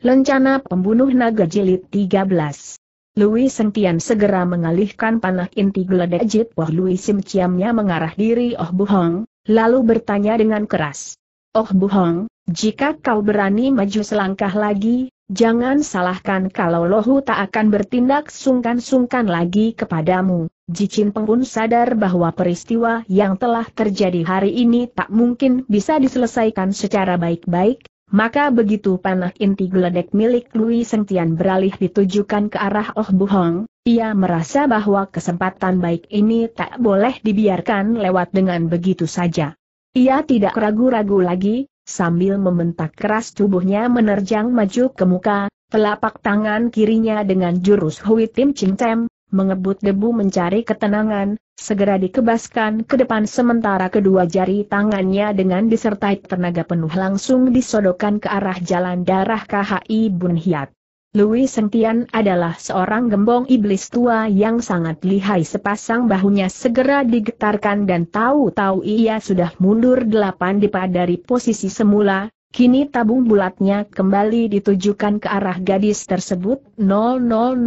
Lencana Pembunuh Naga Jilid 13 Louis Sentian segera mengalihkan panah inti geledek Jit Wah Louis Simciamnya mengarah diri Oh Buhong, lalu bertanya dengan keras. Oh Buhong, jika kau berani maju selangkah lagi, jangan salahkan kalau Lohu tak akan bertindak sungkan-sungkan lagi kepadamu. Jicin Peng pun sadar bahwa peristiwa yang telah terjadi hari ini tak mungkin bisa diselesaikan secara baik-baik, maka begitu panah inti geledek milik Lui Sengtian beralih ditujukan ke arah Oh Buhong, ia merasa bahwa kesempatan baik ini tak boleh dibiarkan lewat dengan begitu saja. Ia tidak ragu-ragu lagi, sambil membentak keras tubuhnya menerjang maju ke muka, telapak tangan kirinya dengan jurus Hui Tim Ching Tem, mengebut debu mencari ketenangan, segera dikebaskan ke depan sementara kedua jari tangannya dengan disertai tenaga penuh langsung disodokkan ke arah jalan darah KHI Bun Hiat. Louis Sentian adalah seorang gembong iblis tua yang sangat lihai sepasang bahunya segera digetarkan dan tahu-tahu ia sudah mundur delapan dipa dari posisi semula, Kini tabung bulatnya kembali ditujukan ke arah gadis tersebut, 00000000000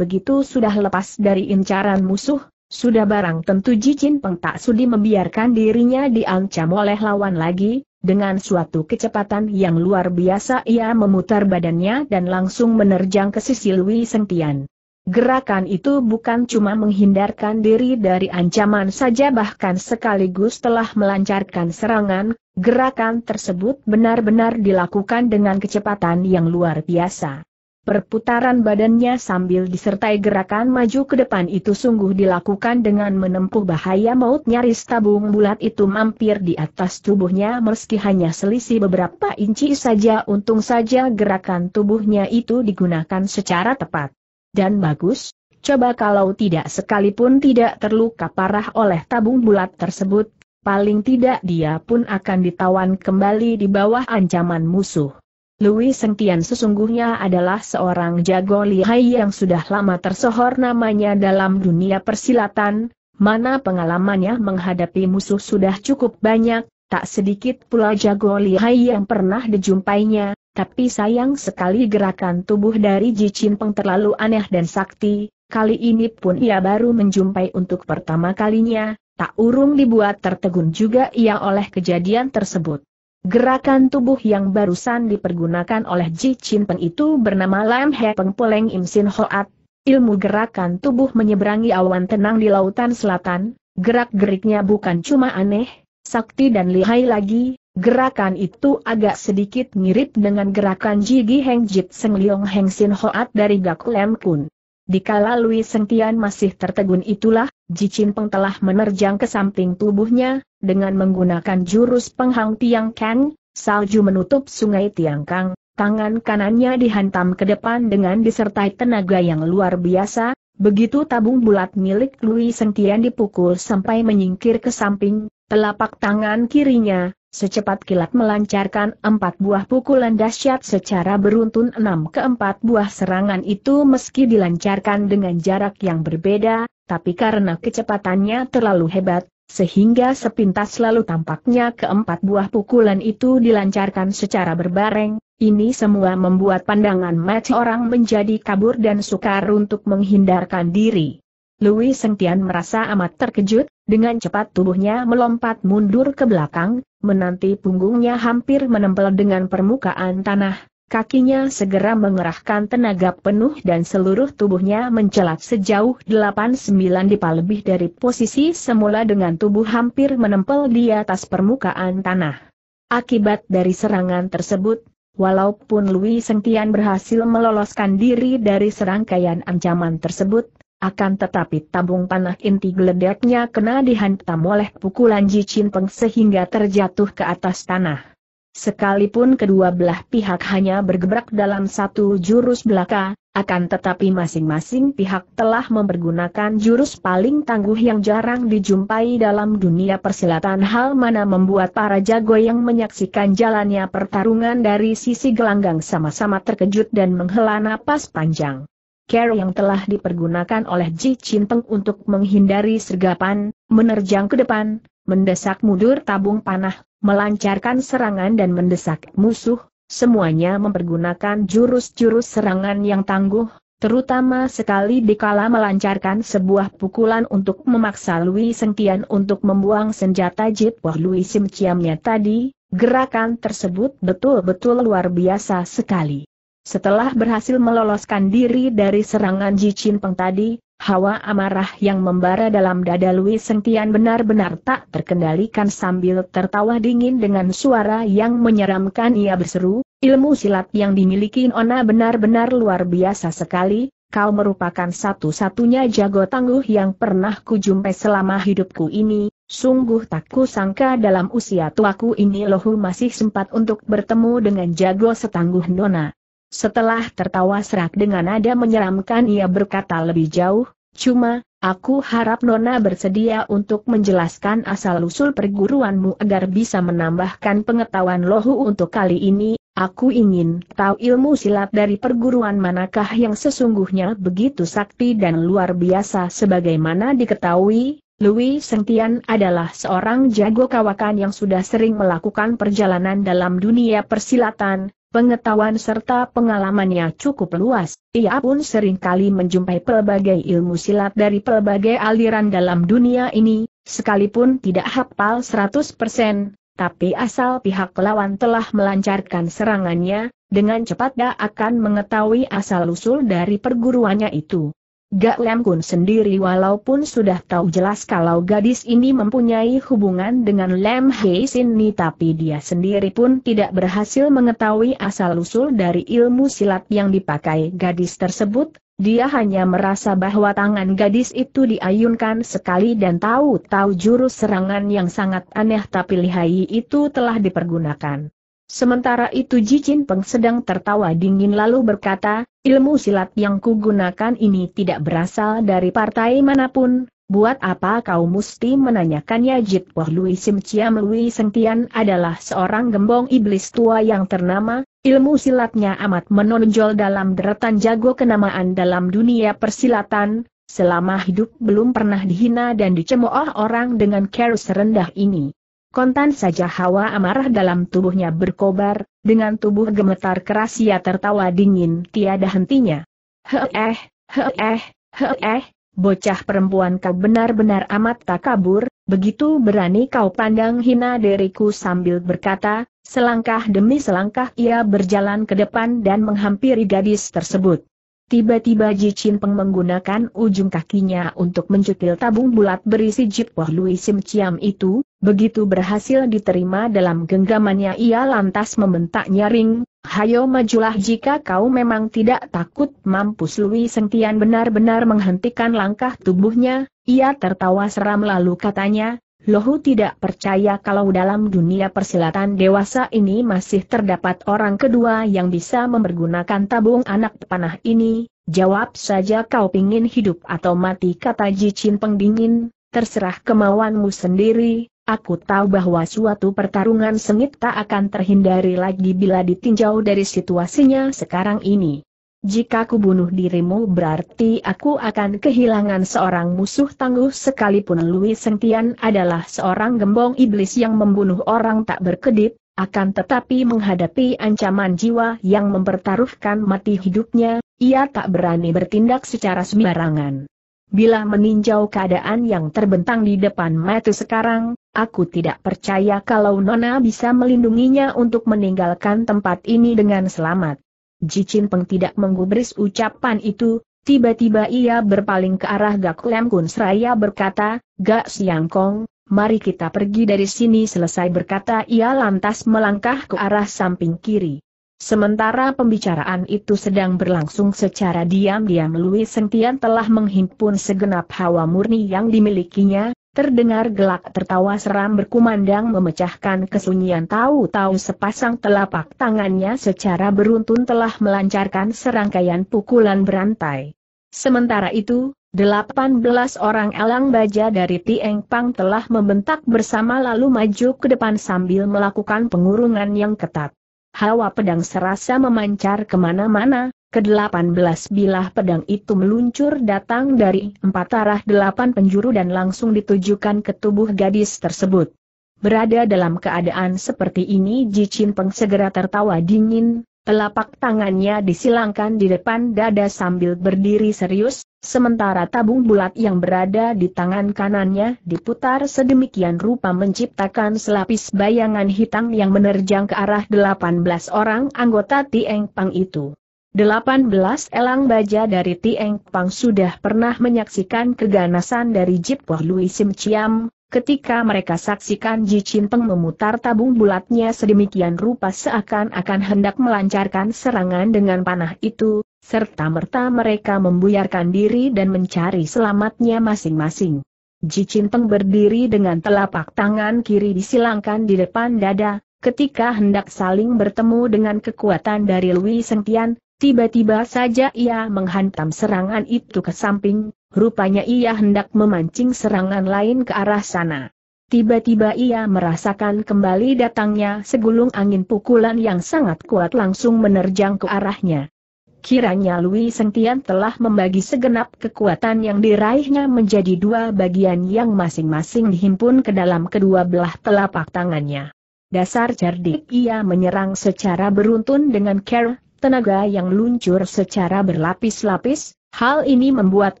begitu sudah lepas dari incaran musuh, sudah barang tentu Jicin Peng tak sudi membiarkan dirinya diancam oleh lawan lagi, dengan suatu kecepatan yang luar biasa ia memutar badannya dan langsung menerjang ke sisi Lui Sentian. Gerakan itu bukan cuma menghindarkan diri dari ancaman saja bahkan sekaligus telah melancarkan serangan, gerakan tersebut benar-benar dilakukan dengan kecepatan yang luar biasa. Perputaran badannya sambil disertai gerakan maju ke depan itu sungguh dilakukan dengan menempuh bahaya maut nyaris tabung bulat itu mampir di atas tubuhnya meski hanya selisih beberapa inci saja untung saja gerakan tubuhnya itu digunakan secara tepat dan bagus, coba kalau tidak sekalipun tidak terluka parah oleh tabung bulat tersebut, paling tidak dia pun akan ditawan kembali di bawah ancaman musuh. Louis Sengtian sesungguhnya adalah seorang jago lihai yang sudah lama tersohor namanya dalam dunia persilatan, mana pengalamannya menghadapi musuh sudah cukup banyak, tak sedikit pula jago lihai yang pernah dijumpainya, tapi sayang sekali gerakan tubuh dari Ji Peng terlalu aneh dan sakti, kali ini pun ia baru menjumpai untuk pertama kalinya, tak urung dibuat tertegun juga ia oleh kejadian tersebut. Gerakan tubuh yang barusan dipergunakan oleh Ji Peng itu bernama Lam He Peng Poleng Im Sin Hoat, ilmu gerakan tubuh menyeberangi awan tenang di lautan selatan, gerak-geriknya bukan cuma aneh, sakti dan lihai lagi, Gerakan itu agak sedikit mirip dengan gerakan Jigi Heng Jit Seng Liong Heng Sin Hoat dari Gak Lem Kun. Dikala Lui Sentian masih tertegun itulah, Chin Peng telah menerjang ke samping tubuhnya, dengan menggunakan jurus penghang Tiang Kang, salju menutup sungai Tiang Kang, tangan kanannya dihantam ke depan dengan disertai tenaga yang luar biasa, begitu tabung bulat milik Lui Sentian dipukul sampai menyingkir ke samping, telapak tangan kirinya, Secepat kilat melancarkan empat buah pukulan dahsyat secara beruntun enam keempat buah serangan itu meski dilancarkan dengan jarak yang berbeda, tapi karena kecepatannya terlalu hebat, sehingga sepintas lalu tampaknya keempat buah pukulan itu dilancarkan secara berbareng, ini semua membuat pandangan match orang menjadi kabur dan sukar untuk menghindarkan diri. Louis Sengtian merasa amat terkejut, dengan cepat tubuhnya melompat mundur ke belakang, menanti punggungnya hampir menempel dengan permukaan tanah, kakinya segera mengerahkan tenaga penuh dan seluruh tubuhnya mencelat sejauh 8-9 dipa lebih dari posisi semula dengan tubuh hampir menempel di atas permukaan tanah. Akibat dari serangan tersebut, walaupun Louis Sengtian berhasil meloloskan diri dari serangkaian ancaman tersebut, akan tetapi tabung panah inti geledeknya kena dihantam oleh pukulan Ji Chin Peng sehingga terjatuh ke atas tanah. Sekalipun kedua belah pihak hanya bergebrak dalam satu jurus belaka, akan tetapi masing-masing pihak telah mempergunakan jurus paling tangguh yang jarang dijumpai dalam dunia persilatan hal mana membuat para jago yang menyaksikan jalannya pertarungan dari sisi gelanggang sama-sama terkejut dan menghela napas panjang. Care yang telah dipergunakan oleh Ji Chinteng untuk menghindari sergapan, menerjang ke depan, mendesak mundur tabung panah, melancarkan serangan dan mendesak musuh, semuanya mempergunakan jurus-jurus serangan yang tangguh, terutama sekali dikala melancarkan sebuah pukulan untuk memaksa Lui Sengtian untuk membuang senjata Jit Wah Lui Sim Ciamnya tadi, gerakan tersebut betul-betul luar biasa sekali. Setelah berhasil meloloskan diri dari serangan Jicin Chin Peng tadi, hawa amarah yang membara dalam dada Louis Sentian benar-benar tak terkendalikan sambil tertawa dingin dengan suara yang menyeramkan ia berseru, ilmu silat yang dimiliki Ona benar-benar luar biasa sekali, kau merupakan satu-satunya jago tangguh yang pernah kujumpai selama hidupku ini, sungguh tak kusangka dalam usia tuaku ini lohu masih sempat untuk bertemu dengan jago setangguh nona. Setelah tertawa serak dengan nada menyeramkan ia berkata lebih jauh, cuma, aku harap Nona bersedia untuk menjelaskan asal-usul perguruanmu agar bisa menambahkan pengetahuan lohu untuk kali ini, Aku ingin tahu ilmu silat dari perguruan manakah yang sesungguhnya begitu sakti dan luar biasa sebagaimana diketahui, Louis Sentian adalah seorang jago kawakan yang sudah sering melakukan perjalanan dalam dunia persilatan, Pengetahuan serta pengalamannya cukup luas, ia pun sering kali menjumpai pelbagai ilmu silat dari pelbagai aliran dalam dunia ini, sekalipun tidak hafal 100%, tapi asal pihak lawan telah melancarkan serangannya, dengan cepat dia akan mengetahui asal-usul dari perguruannya itu. Gak Lem Kun sendiri walaupun sudah tahu jelas kalau gadis ini mempunyai hubungan dengan Lem Hei Sin Ni tapi dia sendiri pun tidak berhasil mengetahui asal-usul dari ilmu silat yang dipakai gadis tersebut, dia hanya merasa bahwa tangan gadis itu diayunkan sekali dan tahu-tahu jurus serangan yang sangat aneh tapi lihai itu telah dipergunakan. Sementara itu Ji Jin Peng sedang tertawa dingin lalu berkata, ilmu silat yang kugunakan ini tidak berasal dari partai manapun, buat apa kau mesti menanyakannya Jit Poh Lui Sim Chiam Lui Sengtian adalah seorang gembong iblis tua yang ternama, ilmu silatnya amat menonjol dalam deretan jago kenamaan dalam dunia persilatan, selama hidup belum pernah dihina dan dicemooh orang dengan kerus rendah ini. Kontan saja hawa amarah dalam tubuhnya berkobar, dengan tubuh gemetar keras ia tertawa dingin tiada hentinya. Heeh, heeh, heeh, bocah perempuan kau benar-benar amat tak kabur, begitu berani kau pandang hina diriku sambil berkata, selangkah demi selangkah ia berjalan ke depan dan menghampiri gadis tersebut. Tiba-tiba Ji Chin Peng menggunakan ujung kakinya untuk mencukil tabung bulat berisi Wah Lui Sim Ciam itu, begitu berhasil diterima dalam genggamannya ia lantas membentak nyaring, Hayo majulah jika kau memang tidak takut mampus Lui Sentian benar-benar menghentikan langkah tubuhnya, ia tertawa seram lalu katanya, Lohu tidak percaya kalau dalam dunia persilatan dewasa ini masih terdapat orang kedua yang bisa mempergunakan tabung anak panah ini, jawab saja kau pingin hidup atau mati kata Jicin Pengdingin, terserah kemauanmu sendiri, aku tahu bahwa suatu pertarungan sengit tak akan terhindari lagi bila ditinjau dari situasinya sekarang ini. Jika ku bunuh dirimu berarti aku akan kehilangan seorang musuh tangguh sekalipun Louis Sentian adalah seorang gembong iblis yang membunuh orang tak berkedip, akan tetapi menghadapi ancaman jiwa yang mempertaruhkan mati hidupnya, ia tak berani bertindak secara sembarangan. Bila meninjau keadaan yang terbentang di depan mata sekarang, aku tidak percaya kalau Nona bisa melindunginya untuk meninggalkan tempat ini dengan selamat. Jicin Peng tidak menggubris ucapan itu, tiba-tiba ia berpaling ke arah Gak Lem Kun seraya berkata, Gak Siang Kong, mari kita pergi dari sini selesai berkata ia lantas melangkah ke arah samping kiri. Sementara pembicaraan itu sedang berlangsung secara diam-diam Louis Sentian telah menghimpun segenap hawa murni yang dimilikinya, Terdengar gelak tertawa seram berkumandang memecahkan kesunyian tahu-tahu sepasang telapak tangannya secara beruntun telah melancarkan serangkaian pukulan berantai. Sementara itu, 18 orang elang baja dari Tieng Pang telah membentak bersama lalu maju ke depan sambil melakukan pengurungan yang ketat. Hawa pedang serasa memancar kemana-mana, Kedelapan belas bilah pedang itu meluncur datang dari empat arah delapan penjuru dan langsung ditujukan ke tubuh gadis tersebut. Berada dalam keadaan seperti ini Ji Chin Peng segera tertawa dingin, telapak tangannya disilangkan di depan dada sambil berdiri serius, sementara tabung bulat yang berada di tangan kanannya diputar sedemikian rupa menciptakan selapis bayangan hitam yang menerjang ke arah delapan belas orang anggota Tieng Pang itu. 18 elang baja dari Tieng Pang sudah pernah menyaksikan keganasan dari Poh Lui Sim Chiam, ketika mereka saksikan Ji Chin Peng memutar tabung bulatnya sedemikian rupa seakan-akan hendak melancarkan serangan dengan panah itu, serta merta mereka membuyarkan diri dan mencari selamatnya masing-masing. Ji Chin Peng berdiri dengan telapak tangan kiri disilangkan di depan dada, ketika hendak saling bertemu dengan kekuatan dari Lui Sengtian, Tiba-tiba saja ia menghantam serangan itu ke samping, rupanya ia hendak memancing serangan lain ke arah sana. Tiba-tiba ia merasakan kembali datangnya segulung angin pukulan yang sangat kuat langsung menerjang ke arahnya. Kiranya Louis Sentian telah membagi segenap kekuatan yang diraihnya menjadi dua bagian yang masing-masing dihimpun ke dalam kedua belah telapak tangannya. Dasar cerdik ia menyerang secara beruntun dengan care, tenaga yang luncur secara berlapis-lapis, hal ini membuat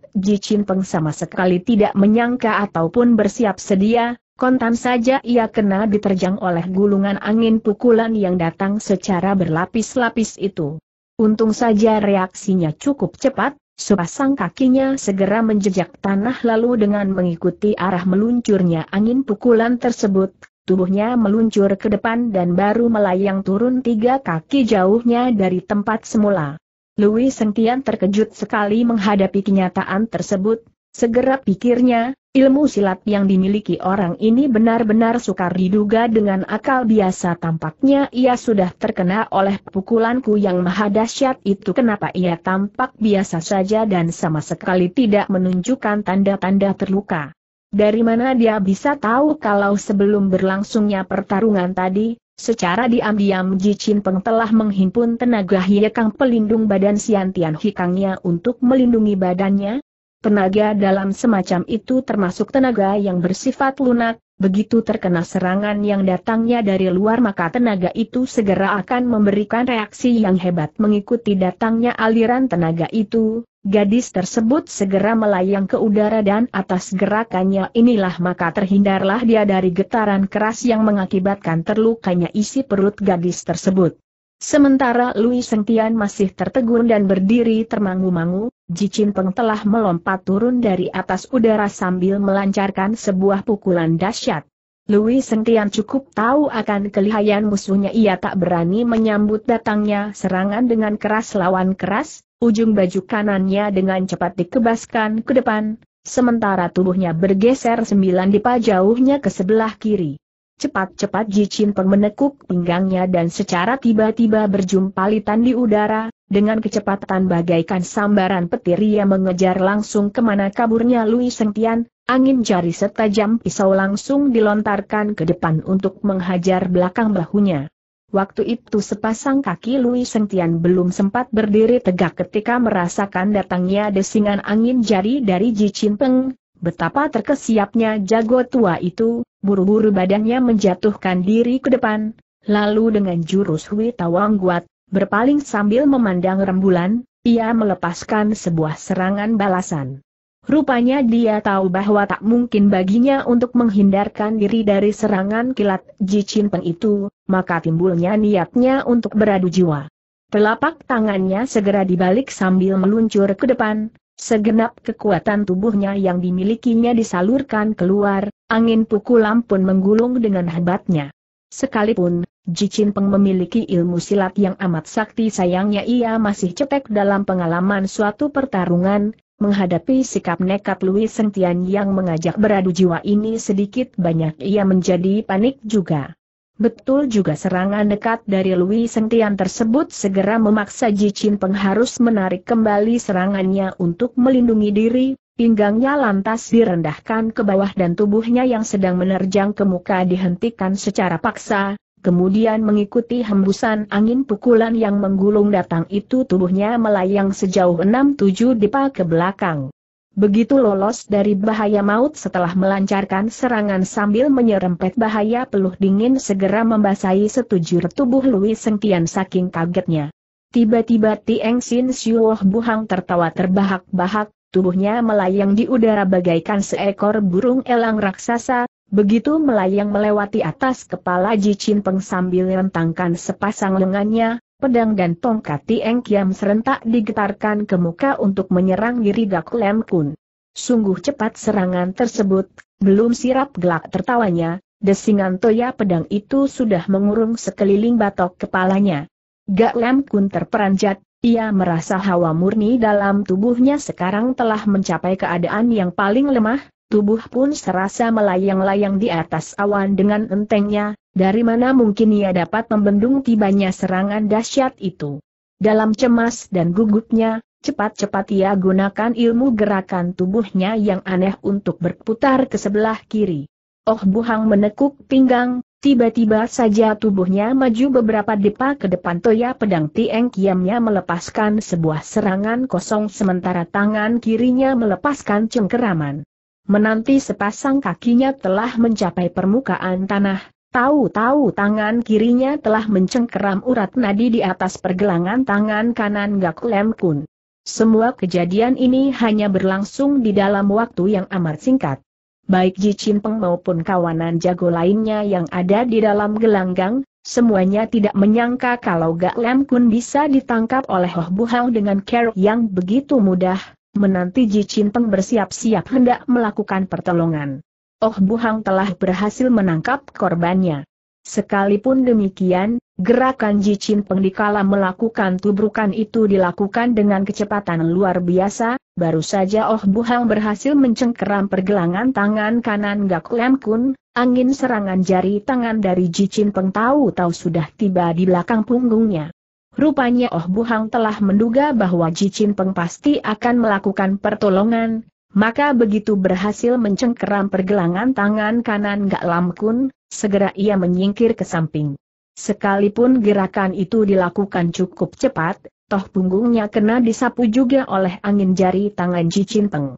Ji Peng sama sekali tidak menyangka ataupun bersiap sedia, kontan saja ia kena diterjang oleh gulungan angin pukulan yang datang secara berlapis-lapis itu. Untung saja reaksinya cukup cepat, sepasang kakinya segera menjejak tanah lalu dengan mengikuti arah meluncurnya angin pukulan tersebut, tubuhnya meluncur ke depan dan baru melayang turun tiga kaki jauhnya dari tempat semula. Louis Sentian terkejut sekali menghadapi kenyataan tersebut, segera pikirnya, ilmu silat yang dimiliki orang ini benar-benar sukar diduga dengan akal biasa tampaknya ia sudah terkena oleh pukulanku yang maha dahsyat itu kenapa ia tampak biasa saja dan sama sekali tidak menunjukkan tanda-tanda terluka. Dari mana dia bisa tahu kalau sebelum berlangsungnya pertarungan tadi, secara diam-diam Chin Peng telah menghimpun tenaga Hiekang pelindung badan Siantian Hikangnya untuk melindungi badannya? Tenaga dalam semacam itu termasuk tenaga yang bersifat lunak, Begitu terkena serangan yang datangnya dari luar maka tenaga itu segera akan memberikan reaksi yang hebat mengikuti datangnya aliran tenaga itu, gadis tersebut segera melayang ke udara dan atas gerakannya inilah maka terhindarlah dia dari getaran keras yang mengakibatkan terlukanya isi perut gadis tersebut. Sementara Louis Sentian masih tertegun dan berdiri termangu-mangu, Ji Peng telah melompat turun dari atas udara sambil melancarkan sebuah pukulan dahsyat. Louis Sentian cukup tahu akan kelihayan musuhnya ia tak berani menyambut datangnya serangan dengan keras lawan keras, ujung baju kanannya dengan cepat dikebaskan ke depan, sementara tubuhnya bergeser sembilan dipa jauhnya ke sebelah kiri. Cepat-cepat Ji Peng menekuk pinggangnya dan secara tiba-tiba berjumpa litan di udara, dengan kecepatan bagaikan sambaran petir ia mengejar langsung kemana kaburnya Louis Sengtian, angin jari setajam pisau langsung dilontarkan ke depan untuk menghajar belakang bahunya. Waktu itu sepasang kaki Louis Sengtian belum sempat berdiri tegak ketika merasakan datangnya desingan angin jari dari Ji Peng. Betapa terkesiapnya jago tua itu, buru-buru badannya menjatuhkan diri ke depan, lalu dengan jurus Hui Tawang Guat, Berpaling sambil memandang rembulan, ia melepaskan sebuah serangan balasan. Rupanya dia tahu bahwa tak mungkin baginya untuk menghindarkan diri dari serangan kilat Jicin Peng itu, maka timbulnya niatnya untuk beradu jiwa. Telapak tangannya segera dibalik sambil meluncur ke depan, segenap kekuatan tubuhnya yang dimilikinya disalurkan keluar, angin pukulan pun menggulung dengan hebatnya. Sekalipun, Jicin Peng memiliki ilmu silat yang amat sakti sayangnya ia masih cetek dalam pengalaman suatu pertarungan, menghadapi sikap nekat Louis Sentian yang mengajak beradu jiwa ini sedikit banyak ia menjadi panik juga. Betul juga serangan dekat dari Louis Sentian tersebut segera memaksa Jicin Peng harus menarik kembali serangannya untuk melindungi diri, Pinggangnya lantas direndahkan ke bawah dan tubuhnya yang sedang menerjang ke muka dihentikan secara paksa, kemudian mengikuti hembusan angin pukulan yang menggulung datang itu tubuhnya melayang sejauh 6-7 depa ke belakang. Begitu lolos dari bahaya maut setelah melancarkan serangan sambil menyerempet bahaya peluh dingin segera membasahi setujur tubuh Louis Sengtian saking kagetnya. Tiba-tiba Tieng Sin Siuoh Buhang tertawa terbahak-bahak, tubuhnya melayang di udara bagaikan seekor burung elang raksasa, begitu melayang melewati atas kepala Ji Chin Peng sambil rentangkan sepasang lengannya, pedang dan tongkat Tieng Kiam serentak digetarkan ke muka untuk menyerang diri Gak Lem Kun. Sungguh cepat serangan tersebut, belum sirap gelak tertawanya, desingan toya pedang itu sudah mengurung sekeliling batok kepalanya. Gak Lem Kun terperanjat, ia merasa hawa murni dalam tubuhnya sekarang telah mencapai keadaan yang paling lemah, tubuh pun serasa melayang-layang di atas awan dengan entengnya, dari mana mungkin ia dapat membendung tibanya serangan dahsyat itu. Dalam cemas dan gugupnya, cepat-cepat ia gunakan ilmu gerakan tubuhnya yang aneh untuk berputar ke sebelah kiri. Oh Buhang menekuk pinggang, Tiba-tiba saja tubuhnya maju beberapa depa ke depan Toya pedang Tieng Kiamnya melepaskan sebuah serangan kosong sementara tangan kirinya melepaskan cengkeraman. Menanti sepasang kakinya telah mencapai permukaan tanah, tahu-tahu tangan kirinya telah mencengkeram urat nadi di atas pergelangan tangan kanan Gak Lem Kun. Semua kejadian ini hanya berlangsung di dalam waktu yang amat singkat baik Ji Peng maupun kawanan jago lainnya yang ada di dalam gelanggang, semuanya tidak menyangka kalau Gak Lem Kun bisa ditangkap oleh Hoh Hang dengan keruk yang begitu mudah, menanti Ji Peng bersiap-siap hendak melakukan pertolongan. Oh Bu Hang telah berhasil menangkap korbannya. Sekalipun demikian, gerakan Jicin Pengdikala melakukan tubrukan itu dilakukan dengan kecepatan luar biasa, baru saja Oh Hang berhasil mencengkeram pergelangan tangan kanan Gak Lem Kun, angin serangan jari tangan dari Jicin Peng tahu-tahu sudah tiba di belakang punggungnya. Rupanya Oh Hang telah menduga bahwa Jicin Peng pasti akan melakukan pertolongan, maka begitu berhasil mencengkeram pergelangan tangan kanan Gak Lam Kun, Segera ia menyingkir ke samping. Sekalipun gerakan itu dilakukan cukup cepat, toh punggungnya kena disapu juga oleh angin jari tangan Cicin Peng.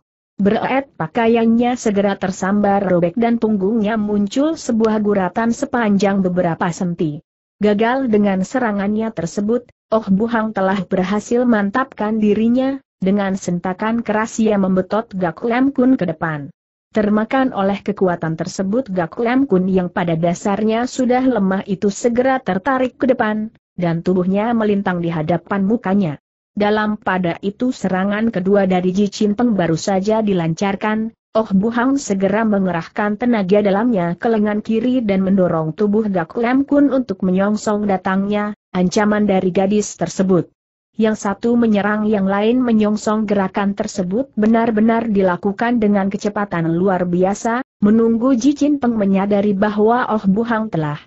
pakaiannya segera tersambar robek dan punggungnya muncul sebuah guratan sepanjang beberapa senti. Gagal dengan serangannya tersebut, Oh Buhang telah berhasil mantapkan dirinya, dengan sentakan keras ia membetot Gak Lem Kun ke depan. Termakan oleh kekuatan tersebut Gak Lam Kun yang pada dasarnya sudah lemah itu segera tertarik ke depan, dan tubuhnya melintang di hadapan mukanya. Dalam pada itu serangan kedua dari Ji Peng baru saja dilancarkan, Oh Bu Hang segera mengerahkan tenaga dalamnya ke lengan kiri dan mendorong tubuh Gak Lam Kun untuk menyongsong datangnya, ancaman dari gadis tersebut yang satu menyerang yang lain menyongsong gerakan tersebut benar-benar dilakukan dengan kecepatan luar biasa, menunggu Ji Peng menyadari bahwa Oh Buhang telah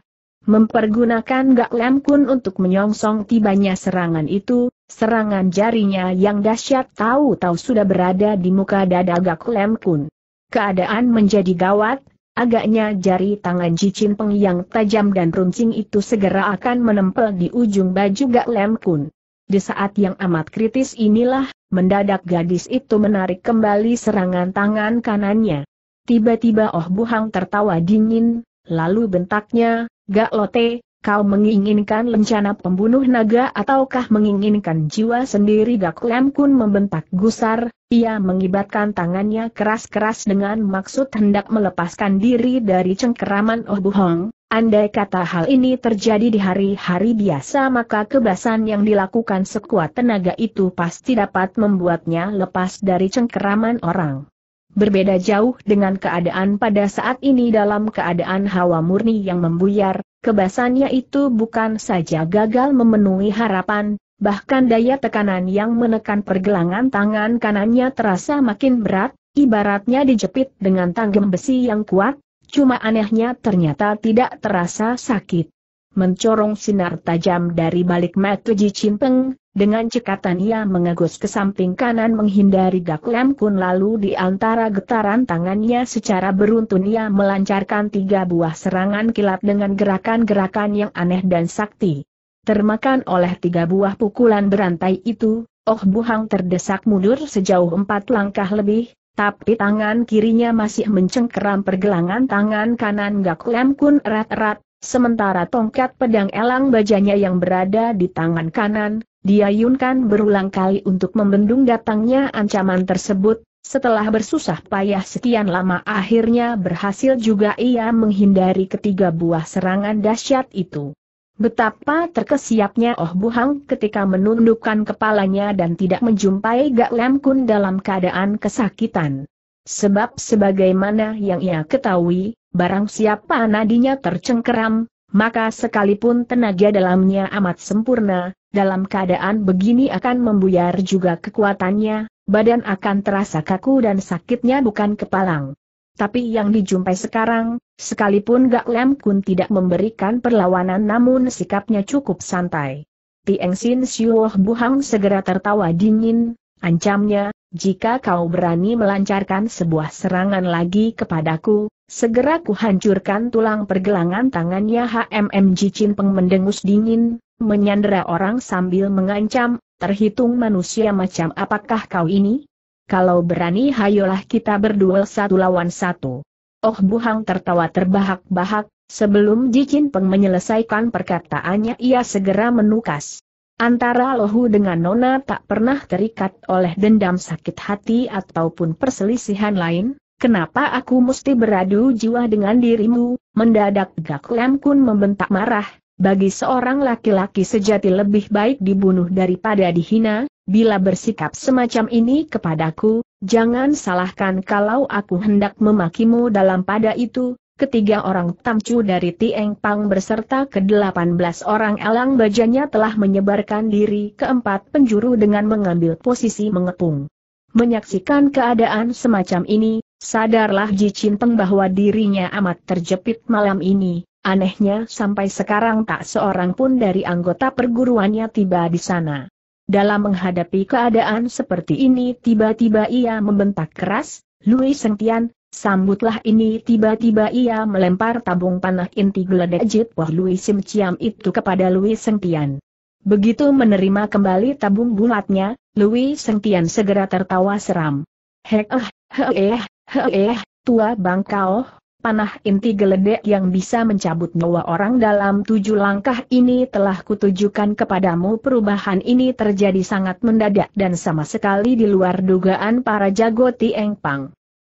mempergunakan Gak Lam Kun untuk menyongsong tibanya serangan itu, serangan jarinya yang dahsyat tahu-tahu sudah berada di muka dada Gak Lam Kun. Keadaan menjadi gawat, Agaknya jari tangan Jicin Peng yang tajam dan runcing itu segera akan menempel di ujung baju Gak Lem Kun. Di saat yang amat kritis inilah, mendadak gadis itu menarik kembali serangan tangan kanannya. Tiba-tiba Oh Buhang tertawa dingin, lalu bentaknya, Gak Lote, Kau menginginkan lencana pembunuh naga ataukah menginginkan jiwa sendiri Gak Lem Kun membentak gusar, ia mengibatkan tangannya keras-keras dengan maksud hendak melepaskan diri dari cengkeraman Oh Buhong, Andai kata hal ini terjadi di hari-hari biasa maka kebasan yang dilakukan sekuat tenaga itu pasti dapat membuatnya lepas dari cengkeraman orang. Berbeda jauh dengan keadaan pada saat ini dalam keadaan hawa murni yang membuyar, kebasannya itu bukan saja gagal memenuhi harapan, bahkan daya tekanan yang menekan pergelangan tangan kanannya terasa makin berat, ibaratnya dijepit dengan tanggem besi yang kuat, cuma anehnya ternyata tidak terasa sakit mencorong sinar tajam dari balik mata Ji Peng. dengan cekatan ia mengegus ke samping kanan menghindari Gak Lam Kun lalu di antara getaran tangannya secara beruntun ia melancarkan tiga buah serangan kilat dengan gerakan-gerakan yang aneh dan sakti. Termakan oleh tiga buah pukulan berantai itu, Oh Buhang terdesak mundur sejauh empat langkah lebih, tapi tangan kirinya masih mencengkeram pergelangan tangan kanan Gak Lam Kun erat-erat, Sementara tongkat pedang elang bajanya yang berada di tangan kanan, diayunkan berulang kali untuk membendung datangnya ancaman tersebut, setelah bersusah payah sekian lama akhirnya berhasil juga ia menghindari ketiga buah serangan dahsyat itu. Betapa terkesiapnya Oh Buhang ketika menundukkan kepalanya dan tidak menjumpai Gak Lam Kun dalam keadaan kesakitan. Sebab sebagaimana yang ia ketahui, barang siapa nadinya tercengkeram, maka sekalipun tenaga dalamnya amat sempurna, dalam keadaan begini akan membuyar juga kekuatannya, badan akan terasa kaku dan sakitnya bukan kepalang. Tapi yang dijumpai sekarang, sekalipun Gak Lem Kun tidak memberikan perlawanan namun sikapnya cukup santai. Tieng Sin Siu Buhang segera tertawa dingin, ancamnya, jika kau berani melancarkan sebuah serangan lagi kepadaku, segera kuhancurkan tulang pergelangan tangannya HMM Jicin Peng mendengus dingin, menyandera orang sambil mengancam, terhitung manusia macam apakah kau ini? Kalau berani hayolah kita berduel satu lawan satu. Oh Buhang tertawa terbahak-bahak, sebelum Jicin Peng menyelesaikan perkataannya ia segera menukas. Antara Lohu dengan Nona tak pernah terikat oleh dendam sakit hati ataupun perselisihan lain, kenapa aku mesti beradu jiwa dengan dirimu, mendadak Gak Lem Kun membentak marah, bagi seorang laki-laki sejati lebih baik dibunuh daripada dihina, bila bersikap semacam ini kepadaku, jangan salahkan kalau aku hendak memakimu dalam pada itu, ketiga orang tamcu dari Tieng Pang berserta ke belas orang elang bajanya telah menyebarkan diri ke empat penjuru dengan mengambil posisi mengepung. Menyaksikan keadaan semacam ini, sadarlah Ji Cinteng bahwa dirinya amat terjepit malam ini, anehnya sampai sekarang tak seorang pun dari anggota perguruannya tiba di sana. Dalam menghadapi keadaan seperti ini tiba-tiba ia membentak keras, Louis Sengtian, Sambutlah ini tiba-tiba ia melempar tabung panah inti geledek Jit Lui Sim Ciam itu kepada Lui Tian. Begitu menerima kembali tabung bulatnya, Lui Tian segera tertawa seram. Hek ah, eh, hek eh, hek eh, tua bangkao, panah inti geledek yang bisa mencabut nyawa orang dalam tujuh langkah ini telah kutujukan kepadamu perubahan ini terjadi sangat mendadak dan sama sekali di luar dugaan para jago Tieng Pang.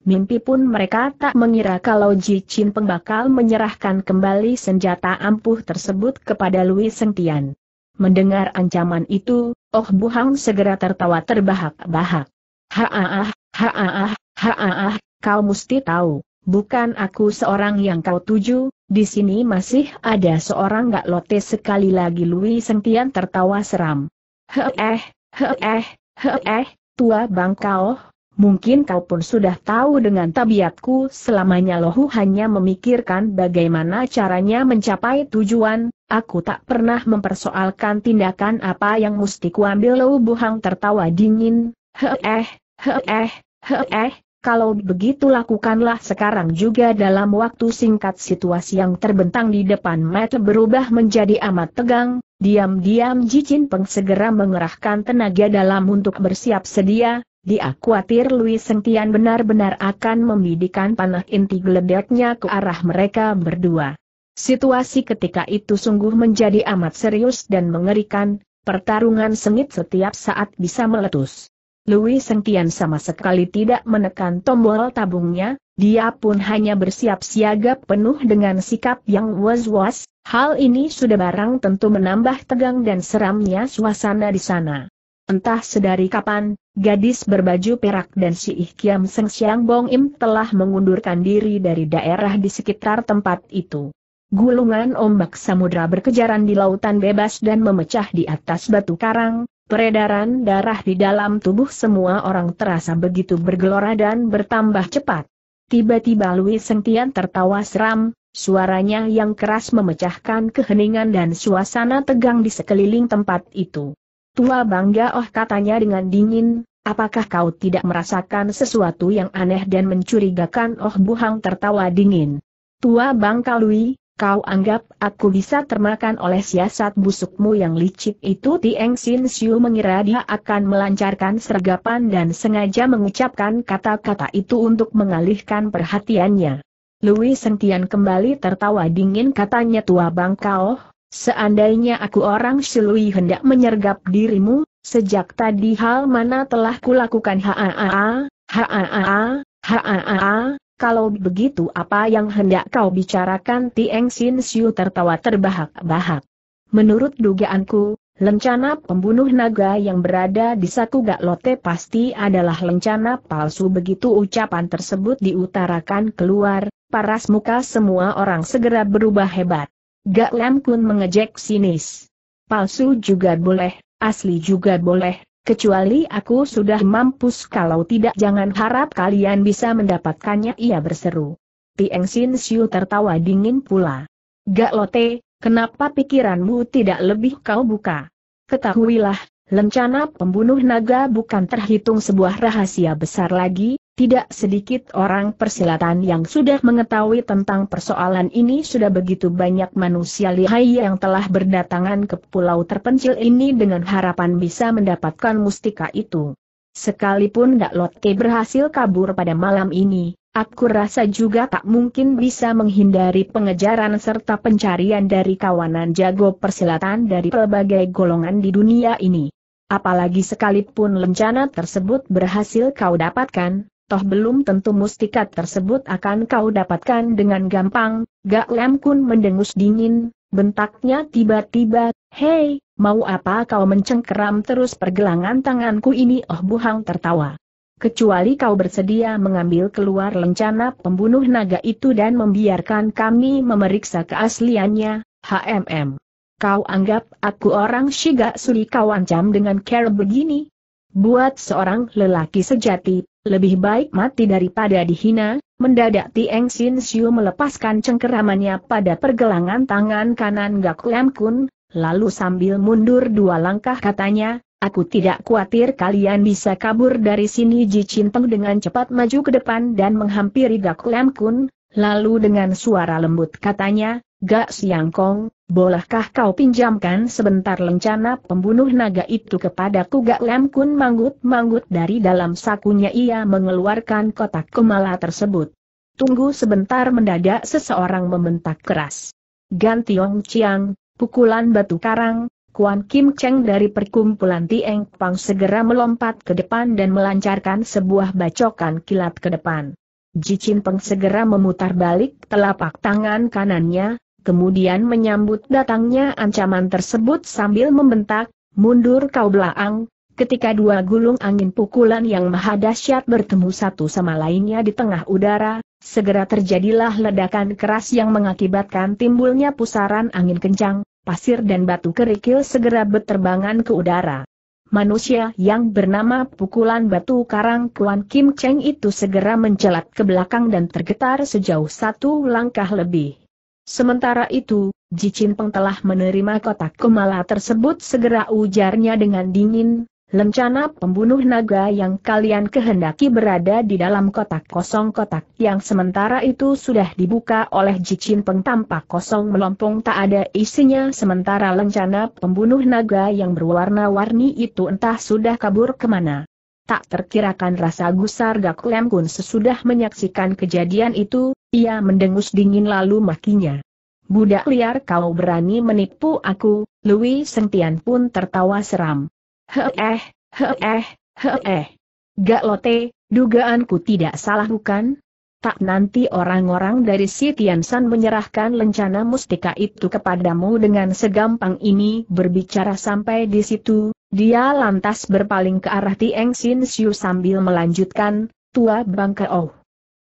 Mimpi pun mereka tak mengira kalau Ji Chin Peng bakal menyerahkan kembali senjata ampuh tersebut kepada Louis Sengtian. Mendengar ancaman itu, Oh Buhang segera tertawa terbahak-bahak. Haah, haah, haah, kau mesti tahu, bukan aku seorang yang kau tuju, di sini masih ada seorang gak lote sekali lagi Louis Sengtian tertawa seram. Heeh, heeh, heeh, tua bangkau, Mungkin kau pun sudah tahu dengan tabiatku selamanya lohu hanya memikirkan bagaimana caranya mencapai tujuan, aku tak pernah mempersoalkan tindakan apa yang mesti kuambil lohu buhang tertawa dingin, he eh, he eh, he eh, kalau begitu lakukanlah sekarang juga dalam waktu singkat situasi yang terbentang di depan mata berubah menjadi amat tegang, diam-diam Jicin Peng segera mengerahkan tenaga dalam untuk bersiap sedia, dia khawatir Louis Sengtian benar-benar akan membidikan panah inti geledeknya ke arah mereka berdua. Situasi ketika itu sungguh menjadi amat serius dan mengerikan, pertarungan sengit setiap saat bisa meletus. Louis Sengtian sama sekali tidak menekan tombol tabungnya, dia pun hanya bersiap siaga penuh dengan sikap yang was-was, hal ini sudah barang tentu menambah tegang dan seramnya suasana di sana. Entah sedari kapan, Gadis berbaju perak dan si Ih Seng Siang Bong Im telah mengundurkan diri dari daerah di sekitar tempat itu. Gulungan ombak samudra berkejaran di lautan bebas dan memecah di atas batu karang, peredaran darah di dalam tubuh semua orang terasa begitu bergelora dan bertambah cepat. Tiba-tiba Louis Sengtian tertawa seram, suaranya yang keras memecahkan keheningan dan suasana tegang di sekeliling tempat itu. Tua bangga oh katanya dengan dingin, apakah kau tidak merasakan sesuatu yang aneh dan mencurigakan oh buhang tertawa dingin. Tua bangkalui, kau anggap aku bisa termakan oleh siasat busukmu yang licik itu Tieng Sin Siu mengira dia akan melancarkan sergapan dan sengaja mengucapkan kata-kata itu untuk mengalihkan perhatiannya. Louis Sentian kembali tertawa dingin katanya tua bangka, oh. Seandainya aku orang Silui hendak menyergap dirimu, sejak tadi hal mana telah kulakukan haa, haa, haa, kalau begitu apa yang hendak kau bicarakan Tieng Sin Siu tertawa terbahak-bahak. Menurut dugaanku, lencana pembunuh naga yang berada di Sakuga Lote pasti adalah lencana palsu begitu ucapan tersebut diutarakan keluar, paras muka semua orang segera berubah hebat. Gak Lam Kun mengejek sinis. Palsu juga boleh, asli juga boleh, kecuali aku sudah mampus kalau tidak jangan harap kalian bisa mendapatkannya ia berseru. Tieng Sin Siu tertawa dingin pula. Gak Lote, kenapa pikiranmu tidak lebih kau buka? Ketahuilah, lencana pembunuh naga bukan terhitung sebuah rahasia besar lagi, tidak sedikit orang persilatan yang sudah mengetahui tentang persoalan ini sudah begitu banyak manusia lihai yang telah berdatangan ke pulau terpencil ini dengan harapan bisa mendapatkan mustika itu. Sekalipun Dak Lotte berhasil kabur pada malam ini, aku rasa juga tak mungkin bisa menghindari pengejaran serta pencarian dari kawanan jago persilatan dari pelbagai golongan di dunia ini. Apalagi sekalipun lencana tersebut berhasil kau dapatkan, toh belum tentu mustika tersebut akan kau dapatkan dengan gampang. Gak Lem Kun mendengus dingin, bentaknya tiba-tiba, hei, mau apa kau mencengkeram terus pergelangan tanganku ini? Oh Buhang tertawa. Kecuali kau bersedia mengambil keluar lencana pembunuh naga itu dan membiarkan kami memeriksa keasliannya, HMM. Kau anggap aku orang Shiga Suri kau ancam dengan cara begini? Buat seorang lelaki sejati, lebih baik mati daripada dihina, mendadak Tieng Sin Siu melepaskan cengkeramannya pada pergelangan tangan kanan Gak Lam Kun, lalu sambil mundur dua langkah katanya, Aku tidak khawatir kalian bisa kabur dari sini Ji Cinteng dengan cepat maju ke depan dan menghampiri Gak Lam Kun, lalu dengan suara lembut katanya, Gak siang kong, bolehkah kau pinjamkan sebentar lencana pembunuh naga itu kepadaku Gak Lem Kun manggut-manggut dari dalam sakunya ia mengeluarkan kotak kemala tersebut. Tunggu sebentar mendadak seseorang membentak keras. Gantiong Chiang, pukulan batu karang, Kuan Kim Cheng dari perkumpulan Tieng Pang segera melompat ke depan dan melancarkan sebuah bacokan kilat ke depan. Jicin Peng segera memutar balik telapak tangan kanannya, kemudian menyambut datangnya ancaman tersebut sambil membentak, mundur kau belaang, ketika dua gulung angin pukulan yang maha dahsyat bertemu satu sama lainnya di tengah udara, segera terjadilah ledakan keras yang mengakibatkan timbulnya pusaran angin kencang, pasir dan batu kerikil segera berterbangan ke udara. Manusia yang bernama pukulan batu karang Kuan Kim Cheng itu segera mencelat ke belakang dan tergetar sejauh satu langkah lebih. Sementara itu, Ji Peng telah menerima kotak kemala tersebut segera ujarnya dengan dingin, lencana pembunuh naga yang kalian kehendaki berada di dalam kotak kosong kotak yang sementara itu sudah dibuka oleh Jicin Peng tampak kosong melompong tak ada isinya sementara lencana pembunuh naga yang berwarna-warni itu entah sudah kabur kemana. Tak terkirakan rasa gusar Gak Lem Kun sesudah menyaksikan kejadian itu, ia mendengus dingin lalu makinya. Budak liar kau berani menipu aku, Louis Sentian pun tertawa seram. Heeh, heeh, heeh. Gak lote, dugaanku tidak salah bukan? tak nanti orang-orang dari si San menyerahkan lencana mustika itu kepadamu dengan segampang ini berbicara sampai di situ, dia lantas berpaling ke arah Tieng Sin Siu sambil melanjutkan, Tua Bangka Oh.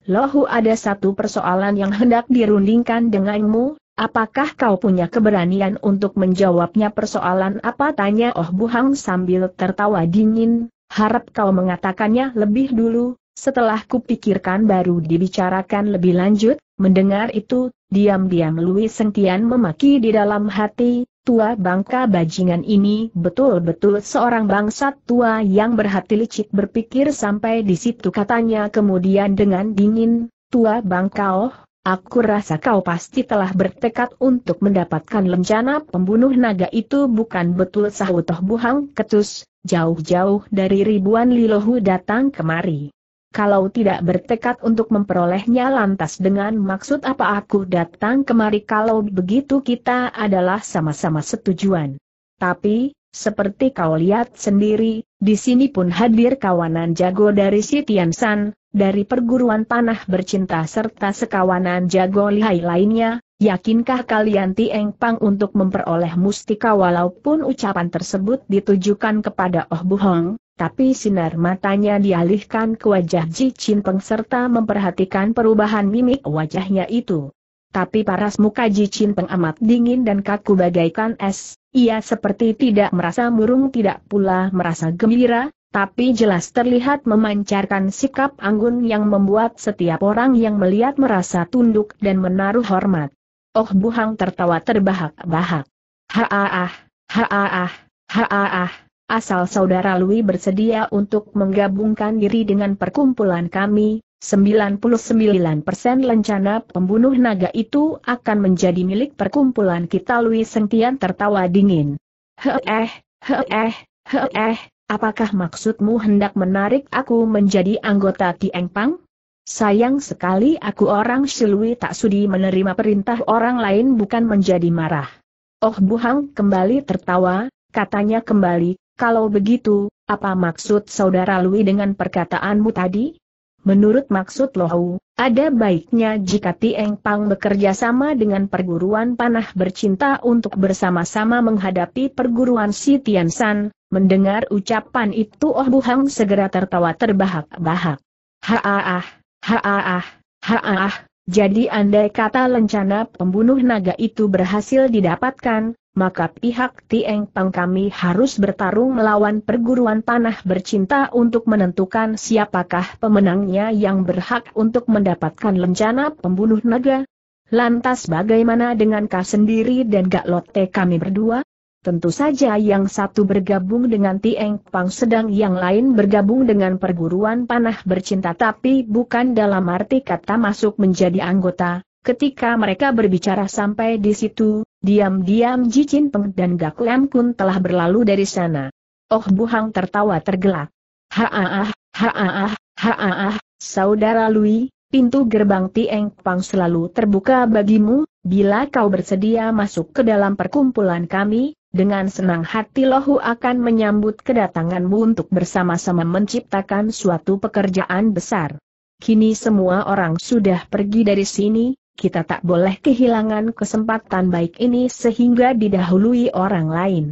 Lohu ada satu persoalan yang hendak dirundingkan denganmu, apakah kau punya keberanian untuk menjawabnya persoalan apa tanya Oh Buhang sambil tertawa dingin, harap kau mengatakannya lebih dulu, setelah kupikirkan baru dibicarakan lebih lanjut, mendengar itu, diam-diam Louis Sengtian memaki di dalam hati, tua bangka bajingan ini betul-betul seorang bangsat tua yang berhati licik berpikir sampai di situ katanya kemudian dengan dingin, tua bangka oh, aku rasa kau pasti telah bertekad untuk mendapatkan lencana pembunuh naga itu bukan betul sahutoh buhang ketus, jauh-jauh dari ribuan lilohu datang kemari kalau tidak bertekad untuk memperolehnya lantas dengan maksud apa aku datang kemari kalau begitu kita adalah sama-sama setujuan. Tapi, seperti kau lihat sendiri, di sini pun hadir kawanan jago dari si San, dari perguruan panah bercinta serta sekawanan jago lihai lainnya, Yakinkah kalian Tieng Pang untuk memperoleh mustika walaupun ucapan tersebut ditujukan kepada Oh Buhong, tapi sinar matanya dialihkan ke wajah Ji Chin Peng serta memperhatikan perubahan mimik wajahnya itu. Tapi paras muka Ji Chin Peng amat dingin dan kaku bagaikan es, ia seperti tidak merasa murung tidak pula merasa gembira, tapi jelas terlihat memancarkan sikap anggun yang membuat setiap orang yang melihat merasa tunduk dan menaruh hormat. Oh Buhang tertawa terbahak-bahak. Haaah, haaah, haaah, asal saudara Lui bersedia untuk menggabungkan diri dengan perkumpulan kami, 99% lencana pembunuh naga itu akan menjadi milik perkumpulan kita Lui Sengtian tertawa dingin. Heeh, heeh, heeh, apakah maksudmu hendak menarik aku menjadi anggota Pang? Sayang sekali aku orang Shilui tak sudi menerima perintah orang lain bukan menjadi marah. Oh Buhang kembali tertawa, katanya kembali, kalau begitu, apa maksud saudara Lui dengan perkataanmu tadi? Menurut maksud Lohu, ada baiknya jika Tieng Pang bekerja sama dengan perguruan panah bercinta untuk bersama-sama menghadapi perguruan si Tian San, mendengar ucapan itu Oh Buhang segera tertawa terbahak-bahak. Haaah, Haaah, haaah, jadi andai kata lencana pembunuh naga itu berhasil didapatkan, maka pihak Tieng Pang kami harus bertarung melawan perguruan tanah bercinta untuk menentukan siapakah pemenangnya yang berhak untuk mendapatkan lencana pembunuh naga. Lantas bagaimana dengan kau sendiri dan Gak Lote kami berdua? Tentu saja yang satu bergabung dengan Tieng Pang sedang yang lain bergabung dengan perguruan panah bercinta tapi bukan dalam arti kata masuk menjadi anggota. Ketika mereka berbicara sampai di situ, diam-diam Ji Jin Peng dan Gak Lam Kun telah berlalu dari sana. Oh Buhang tertawa tergelak. Haaah, haaah, haaah, saudara Lui, pintu gerbang Tieng Pang selalu terbuka bagimu, bila kau bersedia masuk ke dalam perkumpulan kami, dengan senang hati Lohu akan menyambut kedatanganmu untuk bersama-sama menciptakan suatu pekerjaan besar. Kini semua orang sudah pergi dari sini, kita tak boleh kehilangan kesempatan baik ini sehingga didahului orang lain.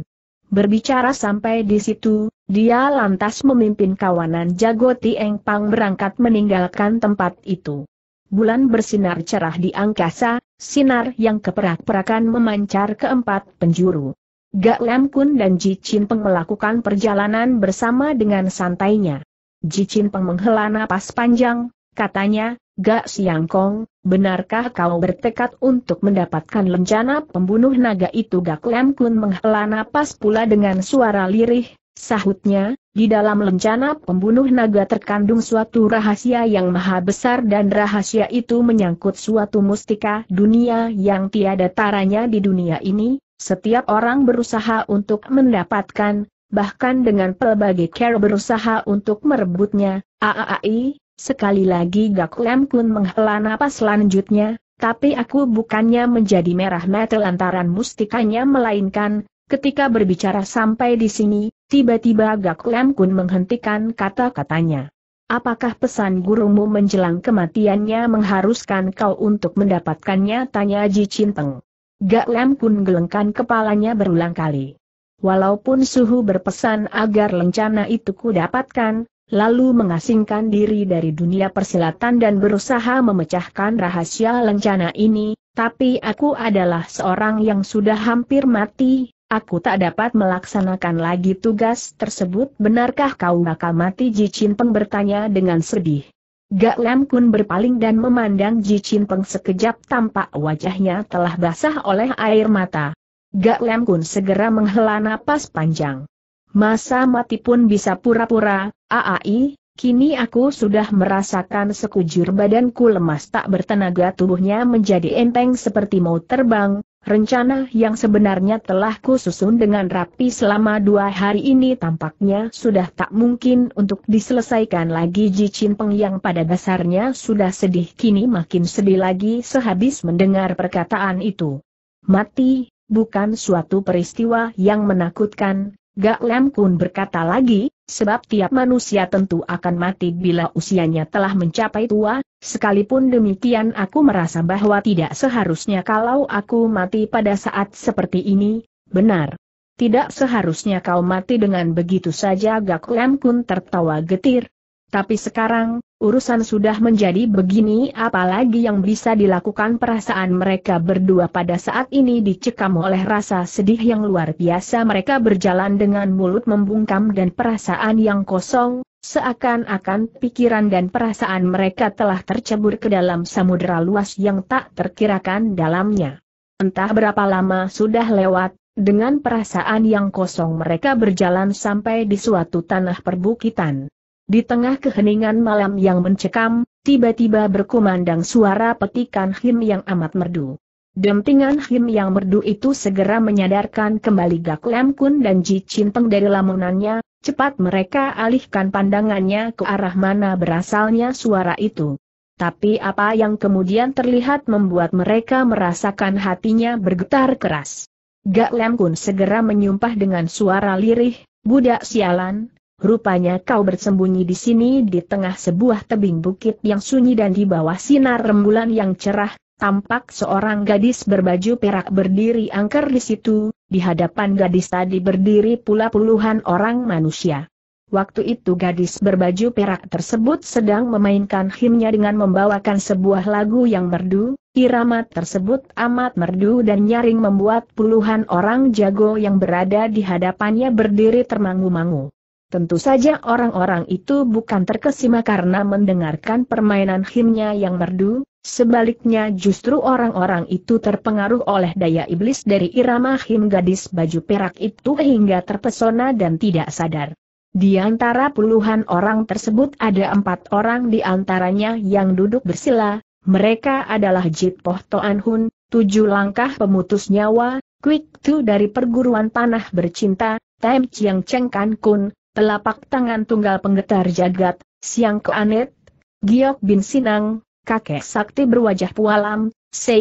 Berbicara sampai di situ, dia lantas memimpin kawanan jago Tieng Pang berangkat meninggalkan tempat itu. Bulan bersinar cerah di angkasa, sinar yang keperak-perakan memancar ke empat penjuru. Gak Lam Kun dan Ji Chin Peng melakukan perjalanan bersama dengan santainya. Ji Chin Peng menghela napas panjang, katanya, Gak Siang Kong, benarkah kau bertekad untuk mendapatkan lencana pembunuh naga itu? Gak Lam Kun menghela napas pula dengan suara lirih, sahutnya, di dalam lencana pembunuh naga terkandung suatu rahasia yang maha besar dan rahasia itu menyangkut suatu mustika dunia yang tiada taranya di dunia ini, setiap orang berusaha untuk mendapatkan, bahkan dengan pelbagai cara berusaha untuk merebutnya, AAAI, sekali lagi Gak Lem Kun menghela napas selanjutnya, tapi aku bukannya menjadi merah mata lantaran mustikanya melainkan, ketika berbicara sampai di sini, tiba-tiba Gak Lem Kun menghentikan kata-katanya. Apakah pesan gurumu menjelang kematiannya mengharuskan kau untuk mendapatkannya? Tanya Ji Cinteng. Gak Lem pun gelengkan kepalanya berulang kali. Walaupun Suhu berpesan agar lencana itu ku dapatkan, lalu mengasingkan diri dari dunia persilatan dan berusaha memecahkan rahasia lencana ini, tapi aku adalah seorang yang sudah hampir mati, aku tak dapat melaksanakan lagi tugas tersebut benarkah kau bakal mati Jicin Peng bertanya dengan sedih. Gak Lam Kun berpaling dan memandang Ji Chin Peng sekejap tampak wajahnya telah basah oleh air mata. Gak Lam Kun segera menghela napas panjang. Masa mati pun bisa pura-pura, aai, kini aku sudah merasakan sekujur badanku lemas tak bertenaga tubuhnya menjadi enteng seperti mau terbang, Rencana yang sebenarnya telah kususun dengan rapi selama dua hari ini tampaknya sudah tak mungkin untuk diselesaikan lagi Ji Chin Peng yang pada dasarnya sudah sedih kini makin sedih lagi sehabis mendengar perkataan itu. Mati, bukan suatu peristiwa yang menakutkan, Gak Lem Kun berkata lagi, sebab tiap manusia tentu akan mati bila usianya telah mencapai tua, sekalipun demikian aku merasa bahwa tidak seharusnya kalau aku mati pada saat seperti ini, benar. Tidak seharusnya kau mati dengan begitu saja Gak Lem Kun tertawa getir. Tapi sekarang, urusan sudah menjadi begini apalagi yang bisa dilakukan perasaan mereka berdua pada saat ini dicekam oleh rasa sedih yang luar biasa mereka berjalan dengan mulut membungkam dan perasaan yang kosong, seakan-akan pikiran dan perasaan mereka telah tercebur ke dalam samudera luas yang tak terkirakan dalamnya. Entah berapa lama sudah lewat, dengan perasaan yang kosong mereka berjalan sampai di suatu tanah perbukitan. Di tengah keheningan malam yang mencekam, tiba-tiba berkumandang suara petikan him yang amat merdu. Dentingan him yang merdu itu segera menyadarkan kembali Gak Lem Kun dan Ji Cinteng dari lamunannya, cepat mereka alihkan pandangannya ke arah mana berasalnya suara itu. Tapi apa yang kemudian terlihat membuat mereka merasakan hatinya bergetar keras. Gak Lem Kun segera menyumpah dengan suara lirih, budak sialan, Rupanya kau bersembunyi di sini di tengah sebuah tebing bukit yang sunyi dan di bawah sinar rembulan yang cerah, tampak seorang gadis berbaju perak berdiri angker di situ, di hadapan gadis tadi berdiri pula puluhan orang manusia. Waktu itu gadis berbaju perak tersebut sedang memainkan himnya dengan membawakan sebuah lagu yang merdu, irama tersebut amat merdu dan nyaring membuat puluhan orang jago yang berada di hadapannya berdiri termangu-mangu. Tentu saja orang-orang itu bukan terkesima karena mendengarkan permainan himnya yang merdu, sebaliknya justru orang-orang itu terpengaruh oleh daya iblis dari irama him gadis baju perak itu hingga terpesona dan tidak sadar. Di antara puluhan orang tersebut ada empat orang di antaranya yang duduk bersila, mereka adalah Jit Poh Toan Hun, tujuh langkah pemutus nyawa, Quick Tu dari perguruan panah bercinta, Tem Chiang Cheng Kan Kun, telapak tangan tunggal penggetar jagat, siang keanet, Giok Bin Sinang, kakek sakti berwajah pualam,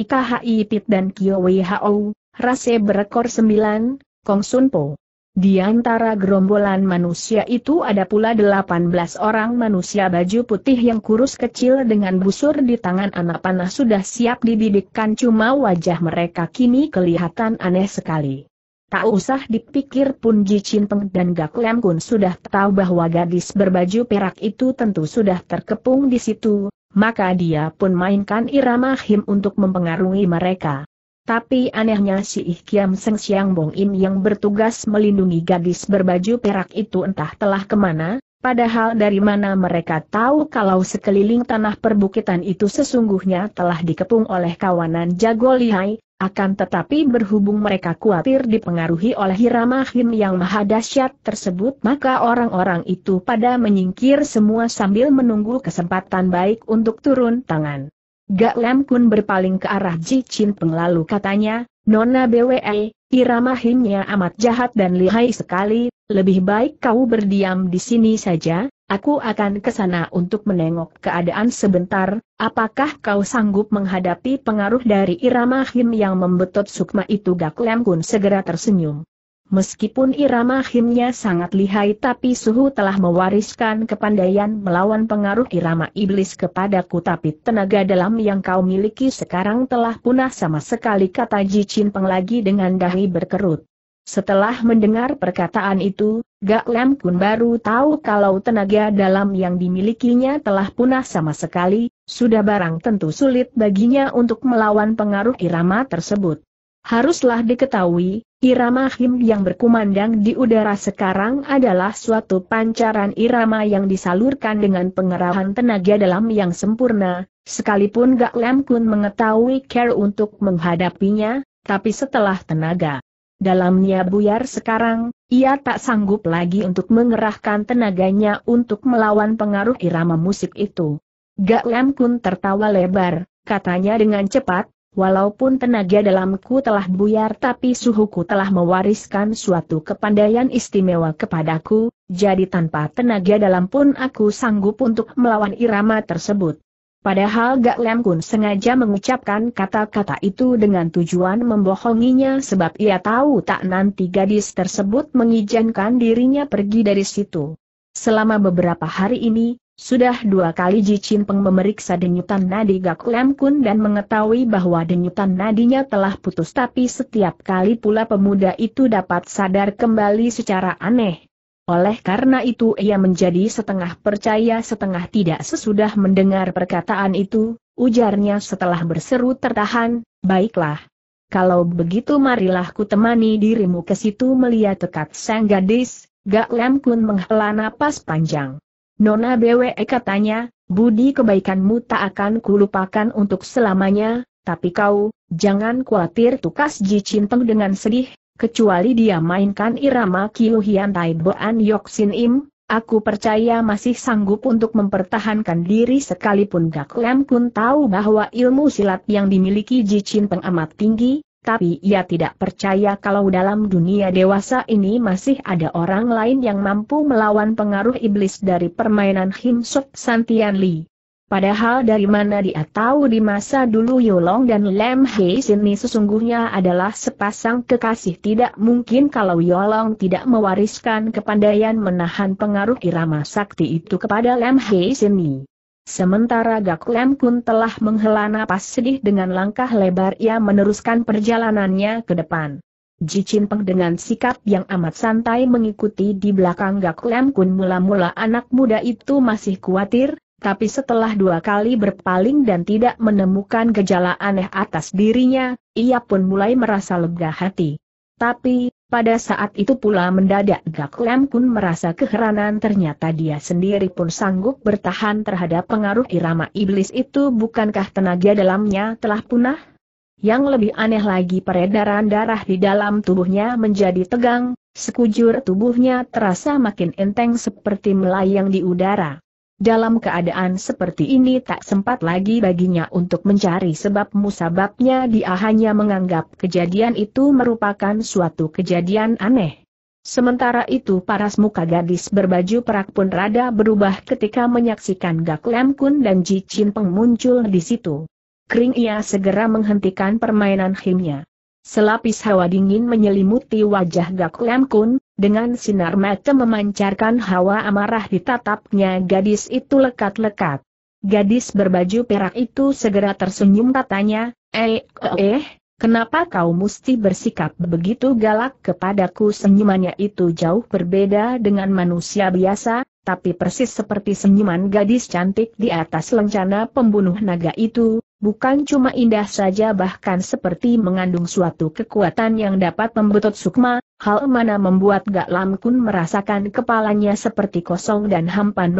hai Pit dan Kio Hao, rase berekor sembilan, Kong Sun Po. Di antara gerombolan manusia itu ada pula delapan belas orang manusia baju putih yang kurus kecil dengan busur di tangan anak panah sudah siap dibidikkan cuma wajah mereka kini kelihatan aneh sekali. Tak usah dipikir pun Ji Peng dan Gak Lem Kun sudah tahu bahwa gadis berbaju perak itu tentu sudah terkepung di situ, maka dia pun mainkan irama him untuk mempengaruhi mereka. Tapi anehnya si Ih Kiam Seng Siang Bong Im yang bertugas melindungi gadis berbaju perak itu entah telah kemana, padahal dari mana mereka tahu kalau sekeliling tanah perbukitan itu sesungguhnya telah dikepung oleh kawanan jago lihai, akan tetapi berhubung mereka khawatir dipengaruhi oleh Hiramahim yang maha dahsyat tersebut maka orang-orang itu pada menyingkir semua sambil menunggu kesempatan baik untuk turun tangan. Gak Lam Kun berpaling ke arah Ji Chin Peng lalu katanya, Nona BWE, Hiramahimnya amat jahat dan lihai sekali, lebih baik kau berdiam di sini saja, Aku akan ke sana untuk menengok keadaan sebentar, apakah kau sanggup menghadapi pengaruh dari irama him yang membetot sukma itu Gak Lem Kun segera tersenyum. Meskipun irama himnya sangat lihai tapi suhu telah mewariskan kepandaian melawan pengaruh irama iblis kepadaku tapi tenaga dalam yang kau miliki sekarang telah punah sama sekali kata Jicin Peng lagi dengan dahi berkerut. Setelah mendengar perkataan itu, Gak Lem Kun baru tahu kalau tenaga dalam yang dimilikinya telah punah sama sekali, sudah barang tentu sulit baginya untuk melawan pengaruh irama tersebut. Haruslah diketahui, irama him yang berkumandang di udara sekarang adalah suatu pancaran irama yang disalurkan dengan pengerahan tenaga dalam yang sempurna, sekalipun Gak Lem Kun mengetahui care untuk menghadapinya, tapi setelah tenaga dalamnya buyar sekarang, ia tak sanggup lagi untuk mengerahkan tenaganya untuk melawan pengaruh irama musik itu. Gak Lam Kun tertawa lebar, katanya dengan cepat, Walaupun tenaga dalamku telah buyar tapi suhuku telah mewariskan suatu kepandaian istimewa kepadaku, jadi tanpa tenaga dalam pun aku sanggup untuk melawan irama tersebut. Padahal Gak Lem Kun sengaja mengucapkan kata-kata itu dengan tujuan membohonginya sebab ia tahu tak nanti gadis tersebut mengizinkan dirinya pergi dari situ. Selama beberapa hari ini, sudah dua kali Ji Chin Peng memeriksa denyutan nadi Gak Lem Kun dan mengetahui bahwa denyutan nadinya telah putus tapi setiap kali pula pemuda itu dapat sadar kembali secara aneh. Oleh karena itu ia menjadi setengah percaya setengah tidak sesudah mendengar perkataan itu, ujarnya setelah berseru tertahan, baiklah. Kalau begitu marilah ku temani dirimu ke situ melihat tekat sang gadis, Gak Lem Kun menghela napas panjang. Nona BWE katanya, budi kebaikanmu tak akan kulupakan untuk selamanya, tapi kau, jangan khawatir tukas Ji Cinteng dengan sedih, kecuali dia mainkan irama Kiu Hian Tai Boan Yok Sin Im, aku percaya masih sanggup untuk mempertahankan diri sekalipun Gak Lam Kun tahu bahwa ilmu silat yang dimiliki Ji Chin Peng amat tinggi, tapi ia tidak percaya kalau dalam dunia dewasa ini masih ada orang lain yang mampu melawan pengaruh iblis dari permainan Him Sok Santian Li. Padahal dari mana dia tahu di masa dulu Yolong dan Lem Hei Sini sesungguhnya adalah sepasang kekasih tidak mungkin kalau Yolong tidak mewariskan kepandaian menahan pengaruh irama sakti itu kepada Lem Hei Sini. Sementara Gak Lem Kun telah menghela napas sedih dengan langkah lebar ia meneruskan perjalanannya ke depan. Jicin Peng dengan sikap yang amat santai mengikuti di belakang Gak Lem Kun mula-mula anak muda itu masih khawatir, tapi setelah dua kali berpaling dan tidak menemukan gejala aneh atas dirinya, ia pun mulai merasa lega hati. Tapi, pada saat itu pula mendadak Gak Lem pun merasa keheranan ternyata dia sendiri pun sanggup bertahan terhadap pengaruh irama iblis itu bukankah tenaga dalamnya telah punah? Yang lebih aneh lagi peredaran darah di dalam tubuhnya menjadi tegang, sekujur tubuhnya terasa makin enteng seperti melayang di udara. Dalam keadaan seperti ini tak sempat lagi baginya untuk mencari sebab musababnya dia hanya menganggap kejadian itu merupakan suatu kejadian aneh. Sementara itu paras muka gadis berbaju perak pun rada berubah ketika menyaksikan Gak Lem Kun dan Ji Chin Peng muncul di situ. Kering ia segera menghentikan permainan himnya. Selapis hawa dingin menyelimuti wajah Gak Lem Kun, dengan sinar mata memancarkan hawa amarah ditatapnya, gadis itu lekat-lekat. Gadis berbaju perak itu segera tersenyum katanya, eh, eh, eh, kenapa kau mesti bersikap begitu galak kepadaku? Senyumannya itu jauh berbeda dengan manusia biasa, tapi persis seperti senyuman gadis cantik di atas lencana pembunuh naga itu, bukan cuma indah saja bahkan seperti mengandung suatu kekuatan yang dapat membetot sukma, hal mana membuat Gak Lam Kun merasakan kepalanya seperti kosong dan hampa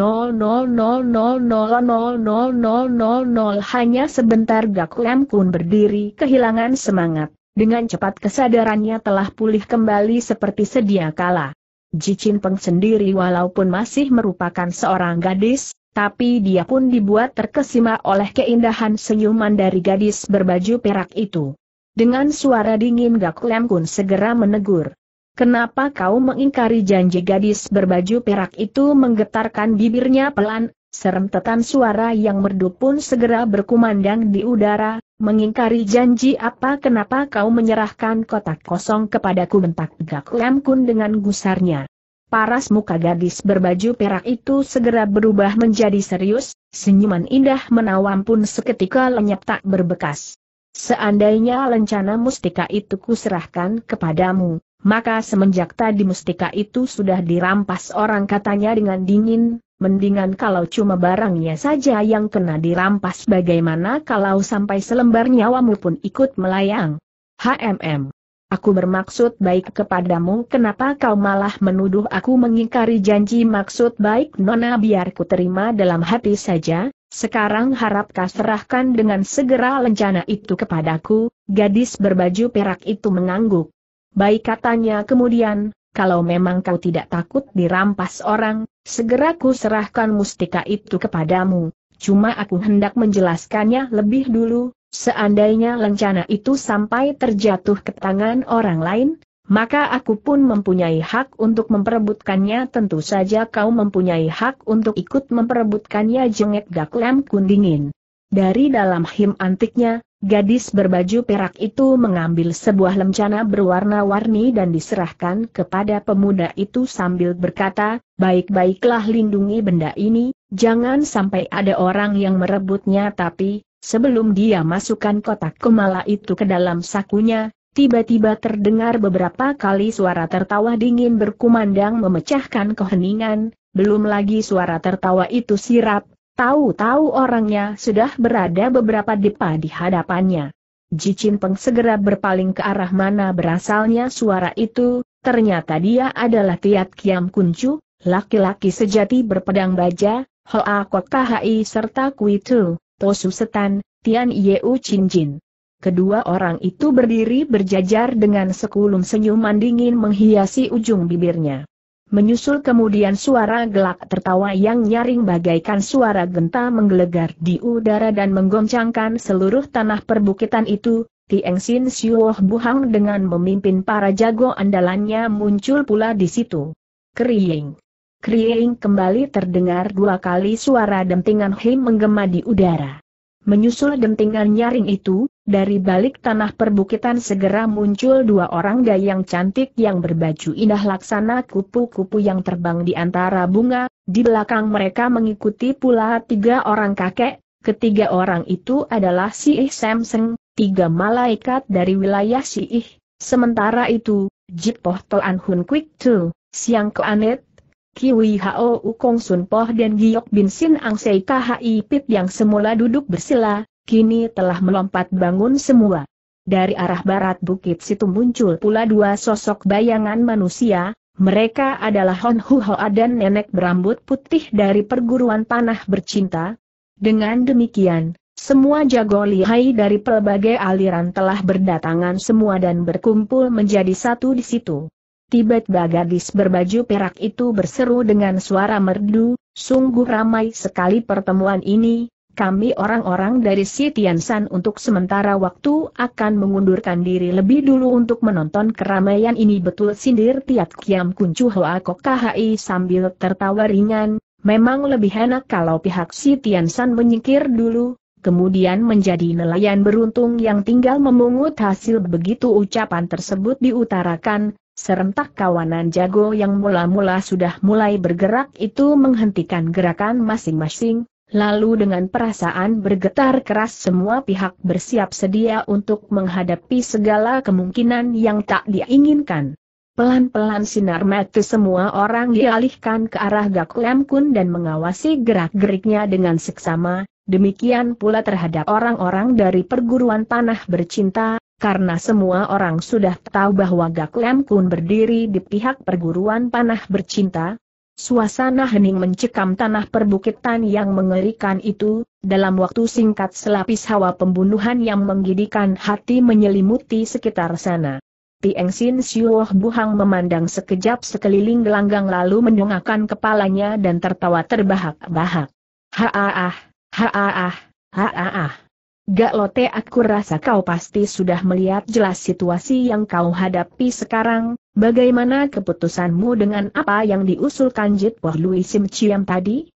hanya sebentar Gak Lam Kun berdiri kehilangan semangat, dengan cepat kesadarannya telah pulih kembali seperti sedia kala. Jicin Peng sendiri walaupun masih merupakan seorang gadis, tapi dia pun dibuat terkesima oleh keindahan senyuman dari gadis berbaju perak itu. Dengan suara dingin Gak Lem Kun segera menegur. Kenapa kau mengingkari janji gadis berbaju perak itu menggetarkan bibirnya pelan, Serem Serentetan suara yang merdu pun segera berkumandang di udara, mengingkari janji apa kenapa kau menyerahkan kotak kosong kepadaku bentak Gak Lem dengan gusarnya. Paras muka gadis berbaju perak itu segera berubah menjadi serius, senyuman indah menawam pun seketika lenyap tak berbekas. Seandainya lencana mustika itu kuserahkan kepadamu, maka semenjak tadi mustika itu sudah dirampas orang katanya dengan dingin, mendingan kalau cuma barangnya saja yang kena dirampas bagaimana kalau sampai selembar nyawamu pun ikut melayang. HMM. Aku bermaksud baik kepadamu kenapa kau malah menuduh aku mengingkari janji maksud baik Nona biar ku terima dalam hati saja, sekarang harap kau serahkan dengan segera lencana itu kepadaku, gadis berbaju perak itu mengangguk. Baik katanya kemudian, kalau memang kau tidak takut dirampas orang, segera ku serahkan mustika itu kepadamu. Cuma aku hendak menjelaskannya lebih dulu, seandainya lencana itu sampai terjatuh ke tangan orang lain, maka aku pun mempunyai hak untuk memperebutkannya tentu saja kau mempunyai hak untuk ikut memperebutkannya jengek Gaklem lem dari dalam him antiknya, gadis berbaju perak itu mengambil sebuah lencana berwarna-warni dan diserahkan kepada pemuda itu sambil berkata, baik-baiklah lindungi benda ini, jangan sampai ada orang yang merebutnya tapi, sebelum dia masukkan kotak kemala itu ke dalam sakunya, Tiba-tiba terdengar beberapa kali suara tertawa dingin berkumandang memecahkan keheningan, belum lagi suara tertawa itu sirap, Tahu-tahu orangnya sudah berada beberapa depa di hadapannya. Jicin Peng segera berpaling ke arah mana berasalnya suara itu, ternyata dia adalah Tiat Kiam Kuncu, laki-laki sejati berpedang baja, Hoa Kok Kahai serta Kui Tu, Tosu Setan, Tian Yeu Chin Jin. Kedua orang itu berdiri berjajar dengan sekulum senyuman dingin menghiasi ujung bibirnya. Menyusul kemudian suara gelak tertawa yang nyaring bagaikan suara genta menggelegar di udara dan menggoncangkan seluruh tanah perbukitan itu, Tieng Sin Siuoh Buhang dengan memimpin para jago andalannya muncul pula di situ. Kriing. Kriing kembali terdengar dua kali suara dentingan him menggema di udara. Menyusul dentingan nyaring itu, dari balik tanah perbukitan segera muncul dua orang dayang cantik yang berbaju indah laksana kupu-kupu yang terbang di antara bunga, di belakang mereka mengikuti pula tiga orang kakek, ketiga orang itu adalah si Ih Samseng, tiga malaikat dari wilayah si Ih. sementara itu, Jipoh Toan Hun Kwik Tu, Siang Keanet, Kiwi Hao Ukong Sun Poh dan Giok Bin Sin Ang Sei Kha Pit yang semula duduk bersila, kini telah melompat bangun semua. Dari arah barat bukit situ muncul pula dua sosok bayangan manusia, mereka adalah Hon Hoa dan nenek berambut putih dari perguruan panah bercinta. Dengan demikian, semua jago lihai dari pelbagai aliran telah berdatangan semua dan berkumpul menjadi satu di situ. Tibet Bagadis berbaju perak itu berseru dengan suara merdu, sungguh ramai sekali pertemuan ini, kami orang-orang dari Sitiansan untuk sementara waktu akan mengundurkan diri lebih dulu untuk menonton keramaian ini betul sindir Tiat Kiam Kuncu Hoa Kok KHI sambil tertawa ringan, memang lebih enak kalau pihak Sitiansan menyingkir dulu, kemudian menjadi nelayan beruntung yang tinggal memungut hasil begitu ucapan tersebut diutarakan, Serentak kawanan jago yang mula-mula sudah mulai bergerak itu menghentikan gerakan masing-masing, Lalu dengan perasaan bergetar keras semua pihak bersiap sedia untuk menghadapi segala kemungkinan yang tak diinginkan. Pelan-pelan sinar mata semua orang dialihkan ke arah Gak Kun dan mengawasi gerak-geriknya dengan seksama, demikian pula terhadap orang-orang dari perguruan tanah bercinta, karena semua orang sudah tahu bahwa Gak Kun berdiri di pihak perguruan panah bercinta, Suasana hening mencekam tanah perbukitan yang mengerikan itu, dalam waktu singkat selapis hawa pembunuhan yang menggidikan hati menyelimuti sekitar sana. Tieng Sin Siuoh Buhang memandang sekejap sekeliling gelanggang lalu menyongakkan kepalanya dan tertawa terbahak-bahak. Haaah, haaah, Gak lote, aku rasa kau pasti sudah melihat jelas situasi yang kau hadapi sekarang, Bagaimana keputusanmu dengan apa yang diusulkan Jit Poh Lui Sim Chiam tadi?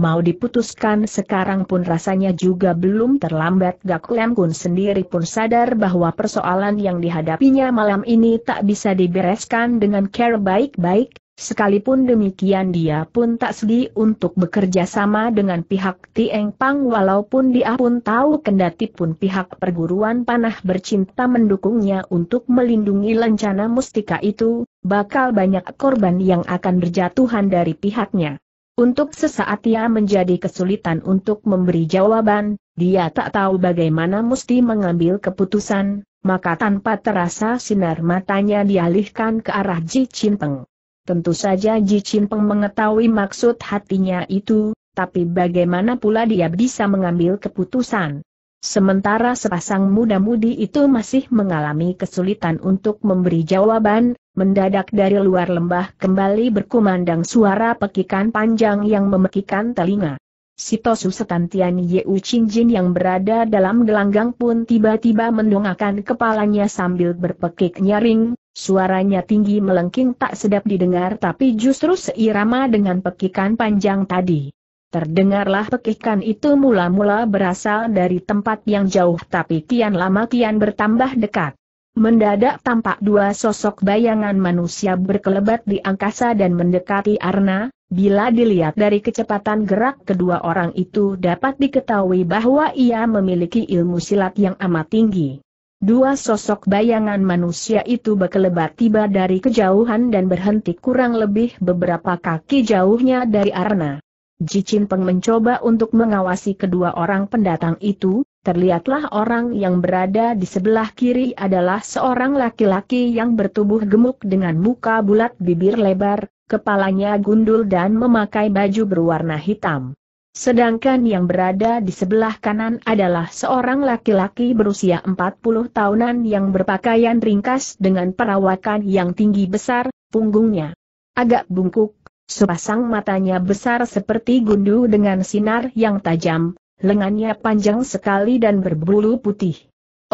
Mau diputuskan sekarang pun rasanya juga belum terlambat Gak Lem Kun sendiri pun sadar bahwa persoalan yang dihadapinya malam ini tak bisa dibereskan dengan care baik-baik, Sekalipun demikian dia pun tak sedih untuk bekerja sama dengan pihak Tieng Pang walaupun dia pun tahu kendati pun pihak perguruan panah bercinta mendukungnya untuk melindungi lencana mustika itu, bakal banyak korban yang akan berjatuhan dari pihaknya. Untuk sesaat ia menjadi kesulitan untuk memberi jawaban, dia tak tahu bagaimana mesti mengambil keputusan, maka tanpa terasa sinar matanya dialihkan ke arah Ji Cinteng. Tentu saja Ji Peng mengetahui maksud hatinya itu, tapi bagaimana pula dia bisa mengambil keputusan. Sementara sepasang muda-mudi itu masih mengalami kesulitan untuk memberi jawaban, mendadak dari luar lembah kembali berkumandang suara pekikan panjang yang memekikan telinga. Sitosu setantian Yeu Jin yang berada dalam gelanggang pun tiba-tiba mendongakkan kepalanya sambil berpekik nyaring, Suaranya tinggi melengking tak sedap didengar tapi justru seirama dengan pekikan panjang tadi. Terdengarlah pekikan itu mula-mula berasal dari tempat yang jauh tapi kian lama kian bertambah dekat. Mendadak tampak dua sosok bayangan manusia berkelebat di angkasa dan mendekati Arna, bila dilihat dari kecepatan gerak kedua orang itu dapat diketahui bahwa ia memiliki ilmu silat yang amat tinggi. Dua sosok bayangan manusia itu berkelebat tiba dari kejauhan dan berhenti kurang lebih beberapa kaki jauhnya dari Arna. Jicin Peng mencoba untuk mengawasi kedua orang pendatang itu, terlihatlah orang yang berada di sebelah kiri adalah seorang laki-laki yang bertubuh gemuk dengan muka bulat bibir lebar, kepalanya gundul dan memakai baju berwarna hitam. Sedangkan yang berada di sebelah kanan adalah seorang laki-laki berusia 40 tahunan yang berpakaian ringkas dengan perawakan yang tinggi besar, punggungnya agak bungkuk, sepasang matanya besar seperti gundu dengan sinar yang tajam, lengannya panjang sekali dan berbulu putih.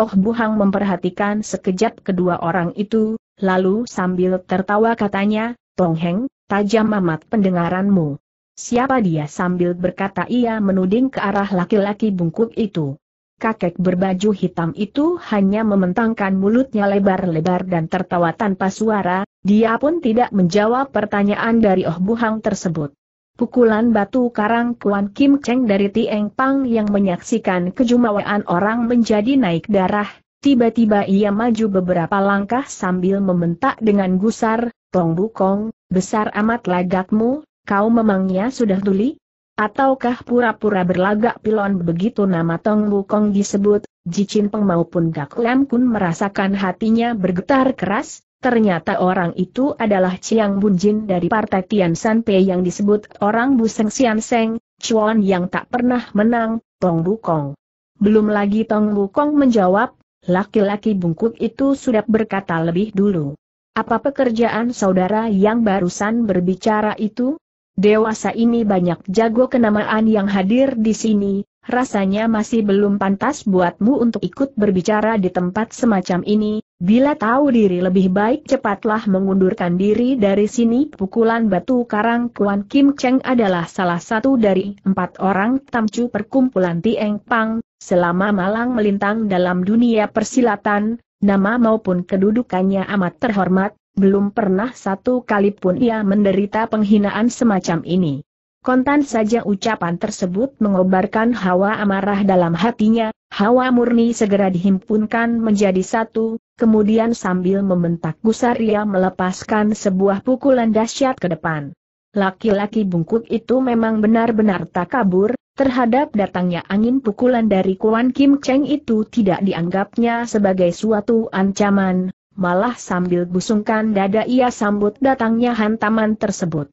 Oh Buhang memperhatikan sekejap kedua orang itu, lalu sambil tertawa katanya, Tong Heng, tajam amat pendengaranmu. Siapa dia sambil berkata ia menuding ke arah laki-laki bungkuk itu. Kakek berbaju hitam itu hanya mementangkan mulutnya lebar-lebar dan tertawa tanpa suara, dia pun tidak menjawab pertanyaan dari Oh Buhang tersebut. Pukulan batu karang Kuan Kim Cheng dari Tieng Pang yang menyaksikan kejumawaan orang menjadi naik darah, tiba-tiba ia maju beberapa langkah sambil membentak dengan gusar, Tong Bukong, besar amat lagakmu, Kau memangnya sudah tuli? Ataukah pura-pura berlagak pilon begitu nama Tong Wukong disebut, Jicin Peng maupun Gak Lam Kun merasakan hatinya bergetar keras, ternyata orang itu adalah Chiang Bunjin dari partai Tian San Pei yang disebut orang Buseng Sian Seng, Chuan yang tak pernah menang, Tong Wukong. Belum lagi Tong Wukong menjawab, laki-laki bungkuk itu sudah berkata lebih dulu. Apa pekerjaan saudara yang barusan berbicara itu? Dewasa ini banyak jago kenamaan yang hadir di sini, rasanya masih belum pantas buatmu untuk ikut berbicara di tempat semacam ini, bila tahu diri lebih baik cepatlah mengundurkan diri dari sini. Pukulan batu karang Kuan Kim Cheng adalah salah satu dari empat orang tamcu perkumpulan Tieng Pang, selama malang melintang dalam dunia persilatan, nama maupun kedudukannya amat terhormat, belum pernah satu kali pun ia menderita penghinaan semacam ini. Kontan saja ucapan tersebut mengobarkan hawa amarah dalam hatinya, hawa murni segera dihimpunkan menjadi satu, kemudian sambil membentak gusar ia melepaskan sebuah pukulan dahsyat ke depan. Laki-laki bungkuk itu memang benar-benar tak kabur, terhadap datangnya angin pukulan dari Kuan Kim Cheng itu tidak dianggapnya sebagai suatu ancaman, malah sambil busungkan dada ia sambut datangnya hantaman tersebut.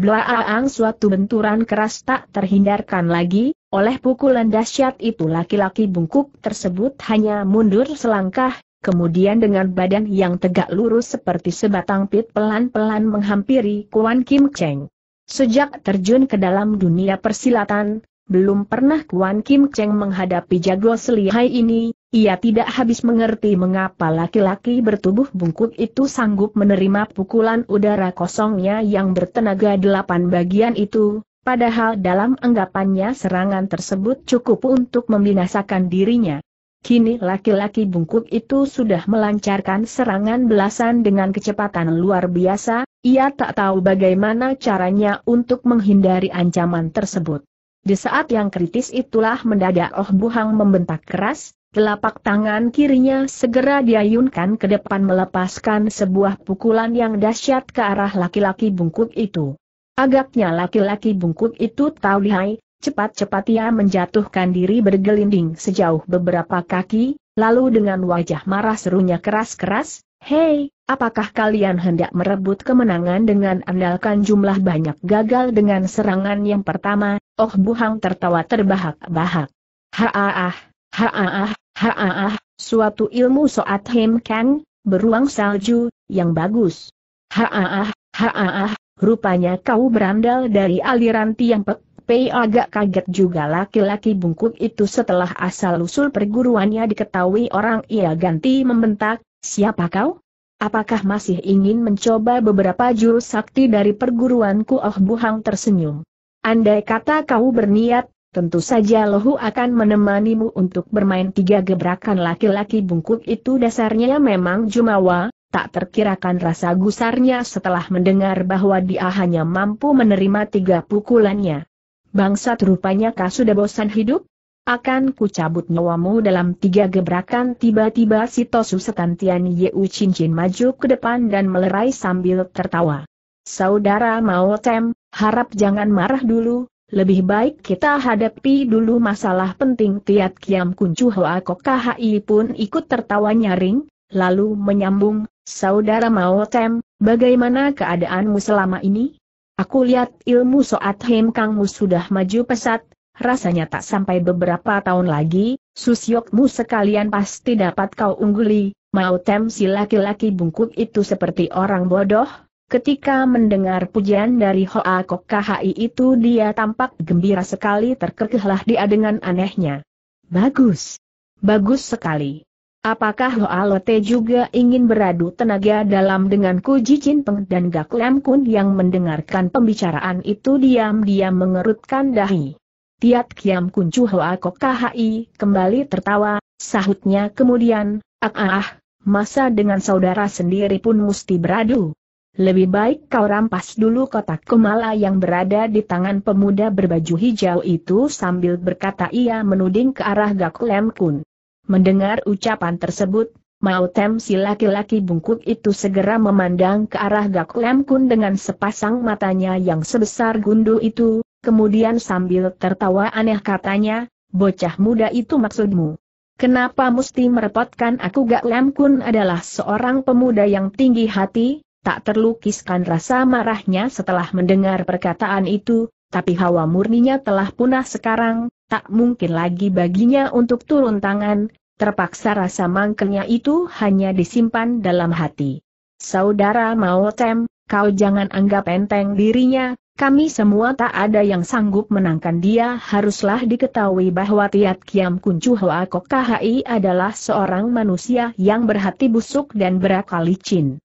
Blaaang suatu benturan keras tak terhindarkan lagi, oleh pukulan dahsyat itu laki-laki bungkuk tersebut hanya mundur selangkah, kemudian dengan badan yang tegak lurus seperti sebatang pit pelan-pelan menghampiri Kuan Kim Cheng. Sejak terjun ke dalam dunia persilatan, belum pernah Kuan Kim Cheng menghadapi jago selihai ini, ia tidak habis mengerti mengapa laki-laki bertubuh bungkuk itu sanggup menerima pukulan udara kosongnya yang bertenaga delapan bagian itu, padahal dalam anggapannya serangan tersebut cukup untuk membinasakan dirinya. Kini laki-laki bungkuk itu sudah melancarkan serangan belasan dengan kecepatan luar biasa, ia tak tahu bagaimana caranya untuk menghindari ancaman tersebut. Di saat yang kritis itulah mendadak Oh Buhang membentak keras, Telapak tangan kirinya segera diayunkan ke depan melepaskan sebuah pukulan yang dahsyat ke arah laki-laki bungkuk itu. Agaknya laki-laki bungkuk itu tahu lihai, cepat-cepat ia menjatuhkan diri bergelinding sejauh beberapa kaki, lalu dengan wajah marah serunya keras-keras, Hei, apakah kalian hendak merebut kemenangan dengan andalkan jumlah banyak gagal dengan serangan yang pertama? Oh Buhang tertawa terbahak-bahak. Haaah, haaah, Haah, suatu ilmu soat hem kan, beruang salju, yang bagus. Haah, haah. rupanya kau berandal dari aliran tiang pek. Pei agak kaget juga laki-laki bungkuk itu setelah asal-usul perguruannya diketahui orang ia ganti membentak, siapa kau? Apakah masih ingin mencoba beberapa jurus sakti dari perguruanku Oh Buhang tersenyum. Andai kata kau berniat Tentu saja Lohu akan menemanimu untuk bermain tiga gebrakan laki-laki bungkuk itu dasarnya memang jumawa, tak terkirakan rasa gusarnya setelah mendengar bahwa dia hanya mampu menerima tiga pukulannya. Bangsat rupanya kau sudah bosan hidup? Akan ku cabut nyawamu dalam tiga gebrakan tiba-tiba si Tosu Setantian Yeu Cincin maju ke depan dan melerai sambil tertawa. Saudara mau tem, harap jangan marah dulu, lebih baik kita hadapi dulu masalah penting Tiat Kiam Kuncu Hoa KHI pun ikut tertawa nyaring, lalu menyambung, Saudara Mao Tem, bagaimana keadaanmu selama ini? Aku lihat ilmu Soat Hem Kangmu sudah maju pesat, rasanya tak sampai beberapa tahun lagi, susyokmu sekalian pasti dapat kau ungguli, Mao Tem si laki-laki bungkuk itu seperti orang bodoh, Ketika mendengar pujian dari Hoa Kok KHI itu dia tampak gembira sekali terkekehlah dia dengan anehnya. Bagus. Bagus sekali. Apakah Hoa Lote juga ingin beradu tenaga dalam dengan Ku Jicin Peng dan Gak Lam Kun yang mendengarkan pembicaraan itu diam-diam mengerutkan dahi. Tiat Kiam Kuncu Hoa Kok KHI kembali tertawa, sahutnya kemudian, ah ah, ah masa dengan saudara sendiri pun mesti beradu. Lebih baik kau rampas dulu kotak kemala yang berada di tangan pemuda berbaju hijau itu sambil berkata ia menuding ke arah Gak Kun. Mendengar ucapan tersebut, Mao Tem si laki-laki bungkuk itu segera memandang ke arah Gak Kun dengan sepasang matanya yang sebesar gundu itu, kemudian sambil tertawa aneh katanya, bocah muda itu maksudmu. Kenapa mesti merepotkan aku Gaklem Kun adalah seorang pemuda yang tinggi hati, Tak terlukiskan rasa marahnya setelah mendengar perkataan itu, tapi hawa murninya telah punah sekarang, tak mungkin lagi baginya untuk turun tangan, terpaksa rasa mangkelnya itu hanya disimpan dalam hati. Saudara Mao Tem, kau jangan anggap enteng dirinya, kami semua tak ada yang sanggup menangkan dia haruslah diketahui bahwa Tiat Kiam Kuncu Hoa Kok KHI adalah seorang manusia yang berhati busuk dan berakal licin.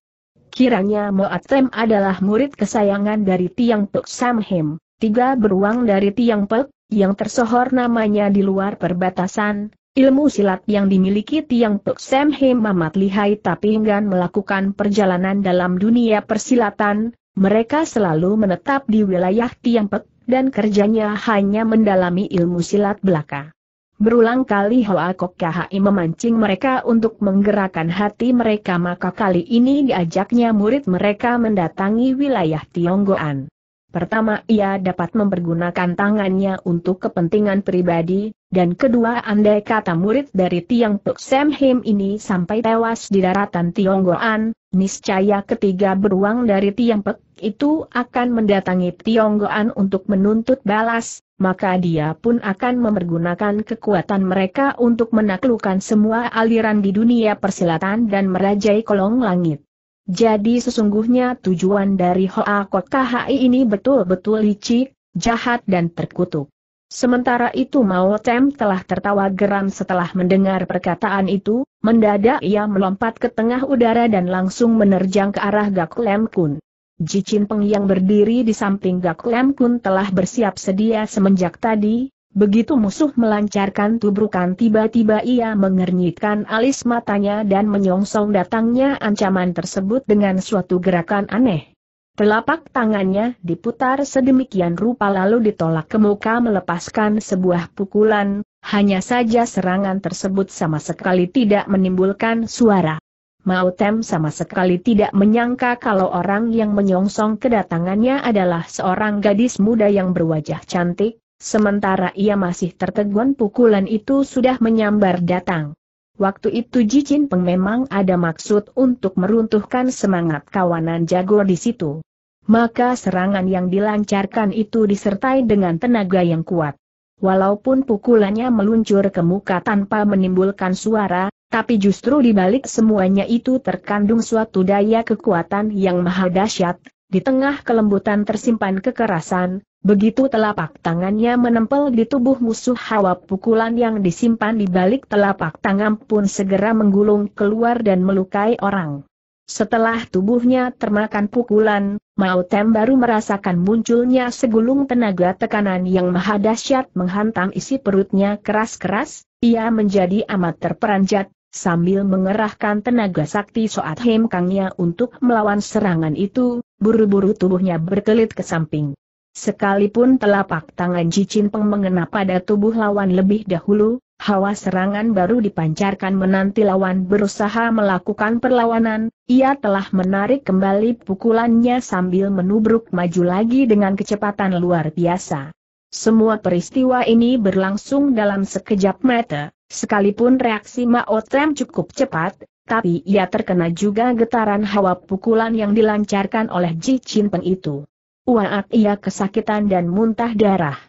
Kiranya Moatem adalah murid kesayangan dari Tiang Pek Samhem, tiga beruang dari Tiang Pek, yang tersohor namanya di luar perbatasan, ilmu silat yang dimiliki Tiang Pek Samhem amat lihai tapi enggan melakukan perjalanan dalam dunia persilatan, mereka selalu menetap di wilayah Tiang Pek, dan kerjanya hanya mendalami ilmu silat belaka. Berulang kali Hoa Kok KHI memancing mereka untuk menggerakkan hati mereka maka kali ini diajaknya murid mereka mendatangi wilayah Tionggoan. Pertama ia dapat mempergunakan tangannya untuk kepentingan pribadi, dan kedua andai kata murid dari Tiang Puk Sam Him ini sampai tewas di daratan Tionggoan, niscaya ketiga beruang dari Tiang Puk itu akan mendatangi Tionggoan untuk menuntut balas, maka dia pun akan memergunakan kekuatan mereka untuk menaklukkan semua aliran di dunia persilatan dan merajai kolong langit. Jadi sesungguhnya tujuan dari Hoa Kok KHI ini betul-betul licik, jahat dan terkutuk. Sementara itu Mao Tem telah tertawa geram setelah mendengar perkataan itu, mendadak ia melompat ke tengah udara dan langsung menerjang ke arah Gak Kun. Peng yang berdiri di samping Gak Lem pun telah bersiap sedia semenjak tadi, begitu musuh melancarkan tubrukan tiba-tiba ia mengernyitkan alis matanya dan menyongsong datangnya ancaman tersebut dengan suatu gerakan aneh. Telapak tangannya diputar sedemikian rupa lalu ditolak ke muka melepaskan sebuah pukulan, hanya saja serangan tersebut sama sekali tidak menimbulkan suara. Mautem sama sekali tidak menyangka kalau orang yang menyongsong kedatangannya adalah seorang gadis muda yang berwajah cantik, sementara ia masih tertegun pukulan itu sudah menyambar datang. Waktu itu Jin Peng memang ada maksud untuk meruntuhkan semangat kawanan jago di situ. Maka serangan yang dilancarkan itu disertai dengan tenaga yang kuat. Walaupun pukulannya meluncur ke muka tanpa menimbulkan suara, tapi justru di balik semuanya itu terkandung suatu daya kekuatan yang maha dahsyat, di tengah kelembutan tersimpan kekerasan, begitu telapak tangannya menempel di tubuh musuh hawa pukulan yang disimpan di balik telapak tangan pun segera menggulung keluar dan melukai orang. Setelah tubuhnya termakan pukulan, Mao Tem baru merasakan munculnya segulung tenaga tekanan yang maha dahsyat menghantam isi perutnya keras-keras, ia menjadi amat terperanjat, Sambil mengerahkan tenaga sakti Soat Hemkangnya untuk melawan serangan itu, buru-buru tubuhnya berkelit ke samping. Sekalipun telapak tangan Jicin Peng mengena pada tubuh lawan lebih dahulu, hawa serangan baru dipancarkan menanti lawan berusaha melakukan perlawanan, ia telah menarik kembali pukulannya sambil menubruk maju lagi dengan kecepatan luar biasa. Semua peristiwa ini berlangsung dalam sekejap mata. Sekalipun reaksi Mao Tem cukup cepat, tapi ia terkena juga getaran hawa pukulan yang dilancarkan oleh Ji Chin Peng itu. Waak ia kesakitan dan muntah darah.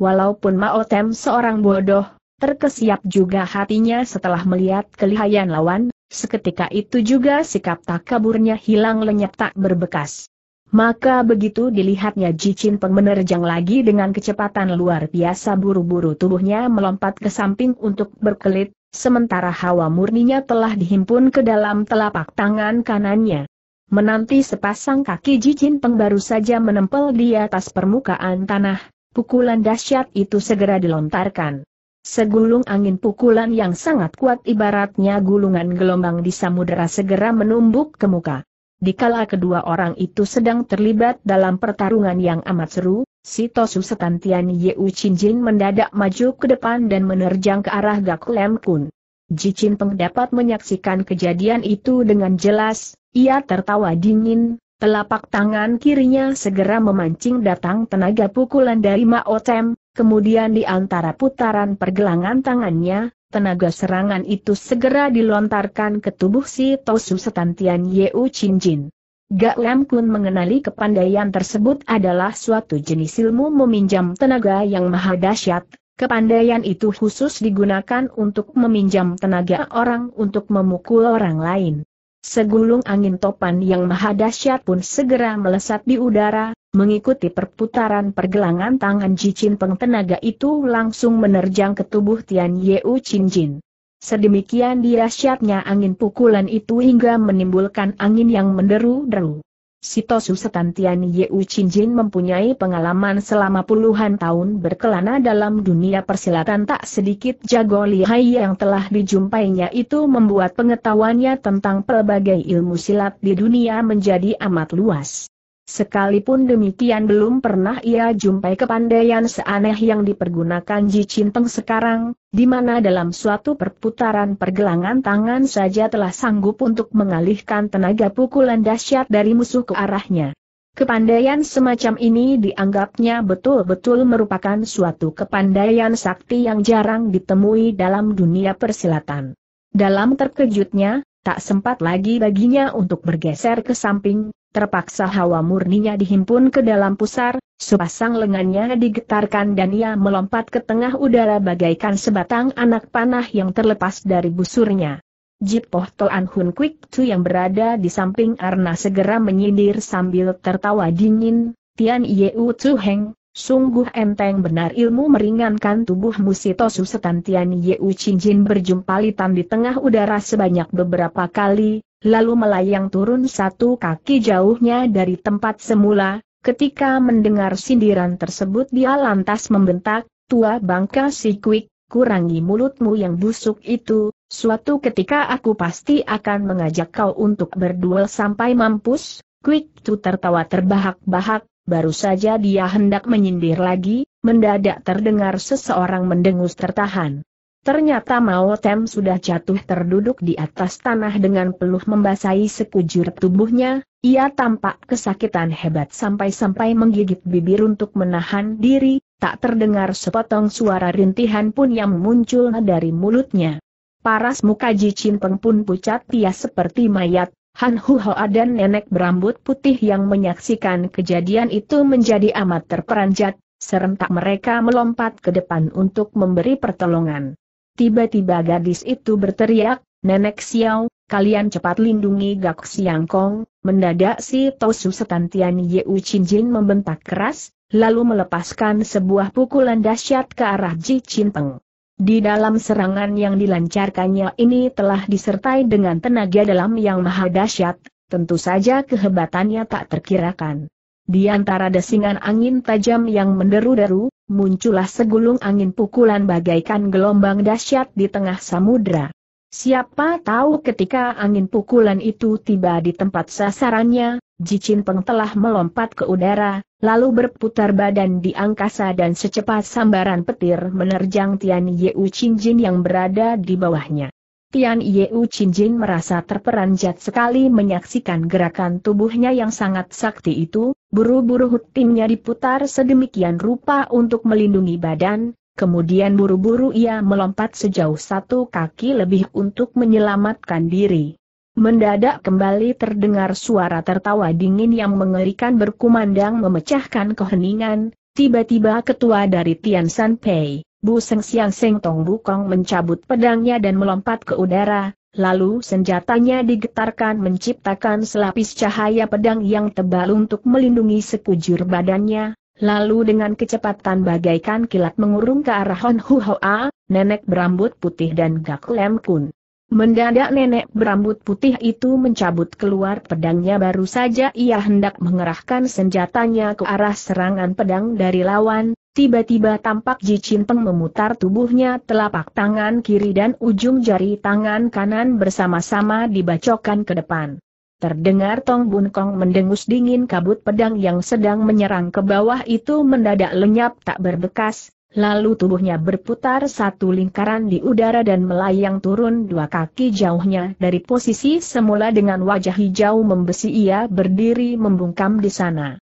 Walaupun Mao Tem seorang bodoh, terkesiap juga hatinya setelah melihat kelihayan lawan, seketika itu juga sikap tak kaburnya hilang lenyap tak berbekas. Maka begitu dilihatnya Jicin Peng menerjang lagi dengan kecepatan luar biasa buru-buru tubuhnya melompat ke samping untuk berkelit, sementara hawa murninya telah dihimpun ke dalam telapak tangan kanannya. Menanti sepasang kaki Jicin Peng baru saja menempel di atas permukaan tanah, pukulan dahsyat itu segera dilontarkan. Segulung angin pukulan yang sangat kuat ibaratnya gulungan gelombang di samudera segera menumbuk ke muka. Dikala kedua orang itu sedang terlibat dalam pertarungan yang amat seru, si Tosu Setantian Yeu Chinjin mendadak maju ke depan dan menerjang ke arah Gak Lem Kun. Chin Peng dapat menyaksikan kejadian itu dengan jelas, ia tertawa dingin, telapak tangan kirinya segera memancing datang tenaga pukulan dari Mao Tem, kemudian di antara putaran pergelangan tangannya, Tenaga serangan itu segera dilontarkan ke tubuh si Tosu setantian Yeu Chin Jin. Gak Lam Kun mengenali kepandaian tersebut adalah suatu jenis ilmu meminjam tenaga yang maha dahsyat. Kepandaian itu khusus digunakan untuk meminjam tenaga orang untuk memukul orang lain. Segulung angin topan yang maha dahsyat pun segera melesat di udara, mengikuti perputaran pergelangan tangan jicin pengtenaga itu langsung menerjang ke tubuh Tian Yeu Chin Jin. Sedemikian dirasyatnya angin pukulan itu hingga menimbulkan angin yang menderu-deru. Sitosu Setantian Yeu Jin mempunyai pengalaman selama puluhan tahun berkelana dalam dunia persilatan tak sedikit jago lihai yang telah dijumpainya itu membuat pengetahuannya tentang pelbagai ilmu silat di dunia menjadi amat luas. Sekalipun demikian belum pernah ia jumpai kepandaian seaneh yang dipergunakan Ji Cinteng sekarang, di mana dalam suatu perputaran pergelangan tangan saja telah sanggup untuk mengalihkan tenaga pukulan dahsyat dari musuh ke arahnya. Kepandaian semacam ini dianggapnya betul-betul merupakan suatu kepandaian sakti yang jarang ditemui dalam dunia persilatan. Dalam terkejutnya, Tak sempat lagi baginya untuk bergeser ke samping, terpaksa hawa murninya dihimpun ke dalam pusar, sepasang lengannya digetarkan dan ia melompat ke tengah udara bagaikan sebatang anak panah yang terlepas dari busurnya. Jipoh Toan Hun Quick Chu yang berada di samping Arna segera menyindir sambil tertawa dingin, Tian Yeu Chu Heng, Sungguh enteng benar ilmu meringankan tubuh tubuhmu Sitosu Setantian Yeu berjumpa berjumpalitan di tengah udara sebanyak beberapa kali, lalu melayang turun satu kaki jauhnya dari tempat semula, ketika mendengar sindiran tersebut dia lantas membentak, tua bangka si kuik, kurangi mulutmu yang busuk itu, suatu ketika aku pasti akan mengajak kau untuk berduel sampai mampus, kuik tu tertawa terbahak-bahak, Baru saja dia hendak menyindir lagi, mendadak terdengar seseorang mendengus tertahan. Ternyata Mao Tem sudah jatuh terduduk di atas tanah dengan peluh membasahi sekujur tubuhnya, ia tampak kesakitan hebat sampai-sampai menggigit bibir untuk menahan diri, tak terdengar sepotong suara rintihan pun yang muncul dari mulutnya. Paras muka Ji Peng pun pucat ia seperti mayat, Han Huhoa dan nenek berambut putih yang menyaksikan kejadian itu menjadi amat terperanjat, serentak mereka melompat ke depan untuk memberi pertolongan. Tiba-tiba gadis itu berteriak, Nenek Xiao, kalian cepat lindungi Gak Siang Kong, mendadak si Tosu Setantian Yeu Chin Jin membentak keras, lalu melepaskan sebuah pukulan dahsyat ke arah Ji Chin Peng. Di dalam serangan yang dilancarkannya ini telah disertai dengan tenaga dalam yang maha dahsyat, tentu saja kehebatannya tak terkirakan. Di antara desingan angin tajam yang menderu-deru, muncullah segulung angin pukulan bagaikan gelombang dahsyat di tengah samudra. Siapa tahu ketika angin pukulan itu tiba di tempat sasarannya, Jicin Peng telah melompat ke udara, lalu berputar badan di angkasa dan secepat sambaran petir menerjang Tian Yeu Jin yang berada di bawahnya. Tian Yeu Jin merasa terperanjat sekali menyaksikan gerakan tubuhnya yang sangat sakti itu, buru-buru timnya diputar sedemikian rupa untuk melindungi badan, kemudian buru-buru ia melompat sejauh satu kaki lebih untuk menyelamatkan diri. Mendadak kembali terdengar suara tertawa dingin yang mengerikan berkumandang memecahkan keheningan, tiba-tiba ketua dari Tian San Pei, Bu Seng Siang Seng Tong Bukong mencabut pedangnya dan melompat ke udara, lalu senjatanya digetarkan menciptakan selapis cahaya pedang yang tebal untuk melindungi sekujur badannya, lalu dengan kecepatan bagaikan kilat mengurung ke arah Hon Hu Hoa, nenek berambut putih dan Gak Lem Kun. Mendadak nenek berambut putih itu mencabut keluar pedangnya baru saja ia hendak mengerahkan senjatanya ke arah serangan pedang dari lawan, tiba-tiba tampak Ji Peng memutar tubuhnya telapak tangan kiri dan ujung jari tangan kanan bersama-sama dibacokan ke depan. Terdengar Tong Bun Kong mendengus dingin kabut pedang yang sedang menyerang ke bawah itu mendadak lenyap tak berbekas, Lalu tubuhnya berputar satu lingkaran di udara dan melayang turun dua kaki jauhnya dari posisi semula dengan wajah hijau membesi ia berdiri membungkam di sana.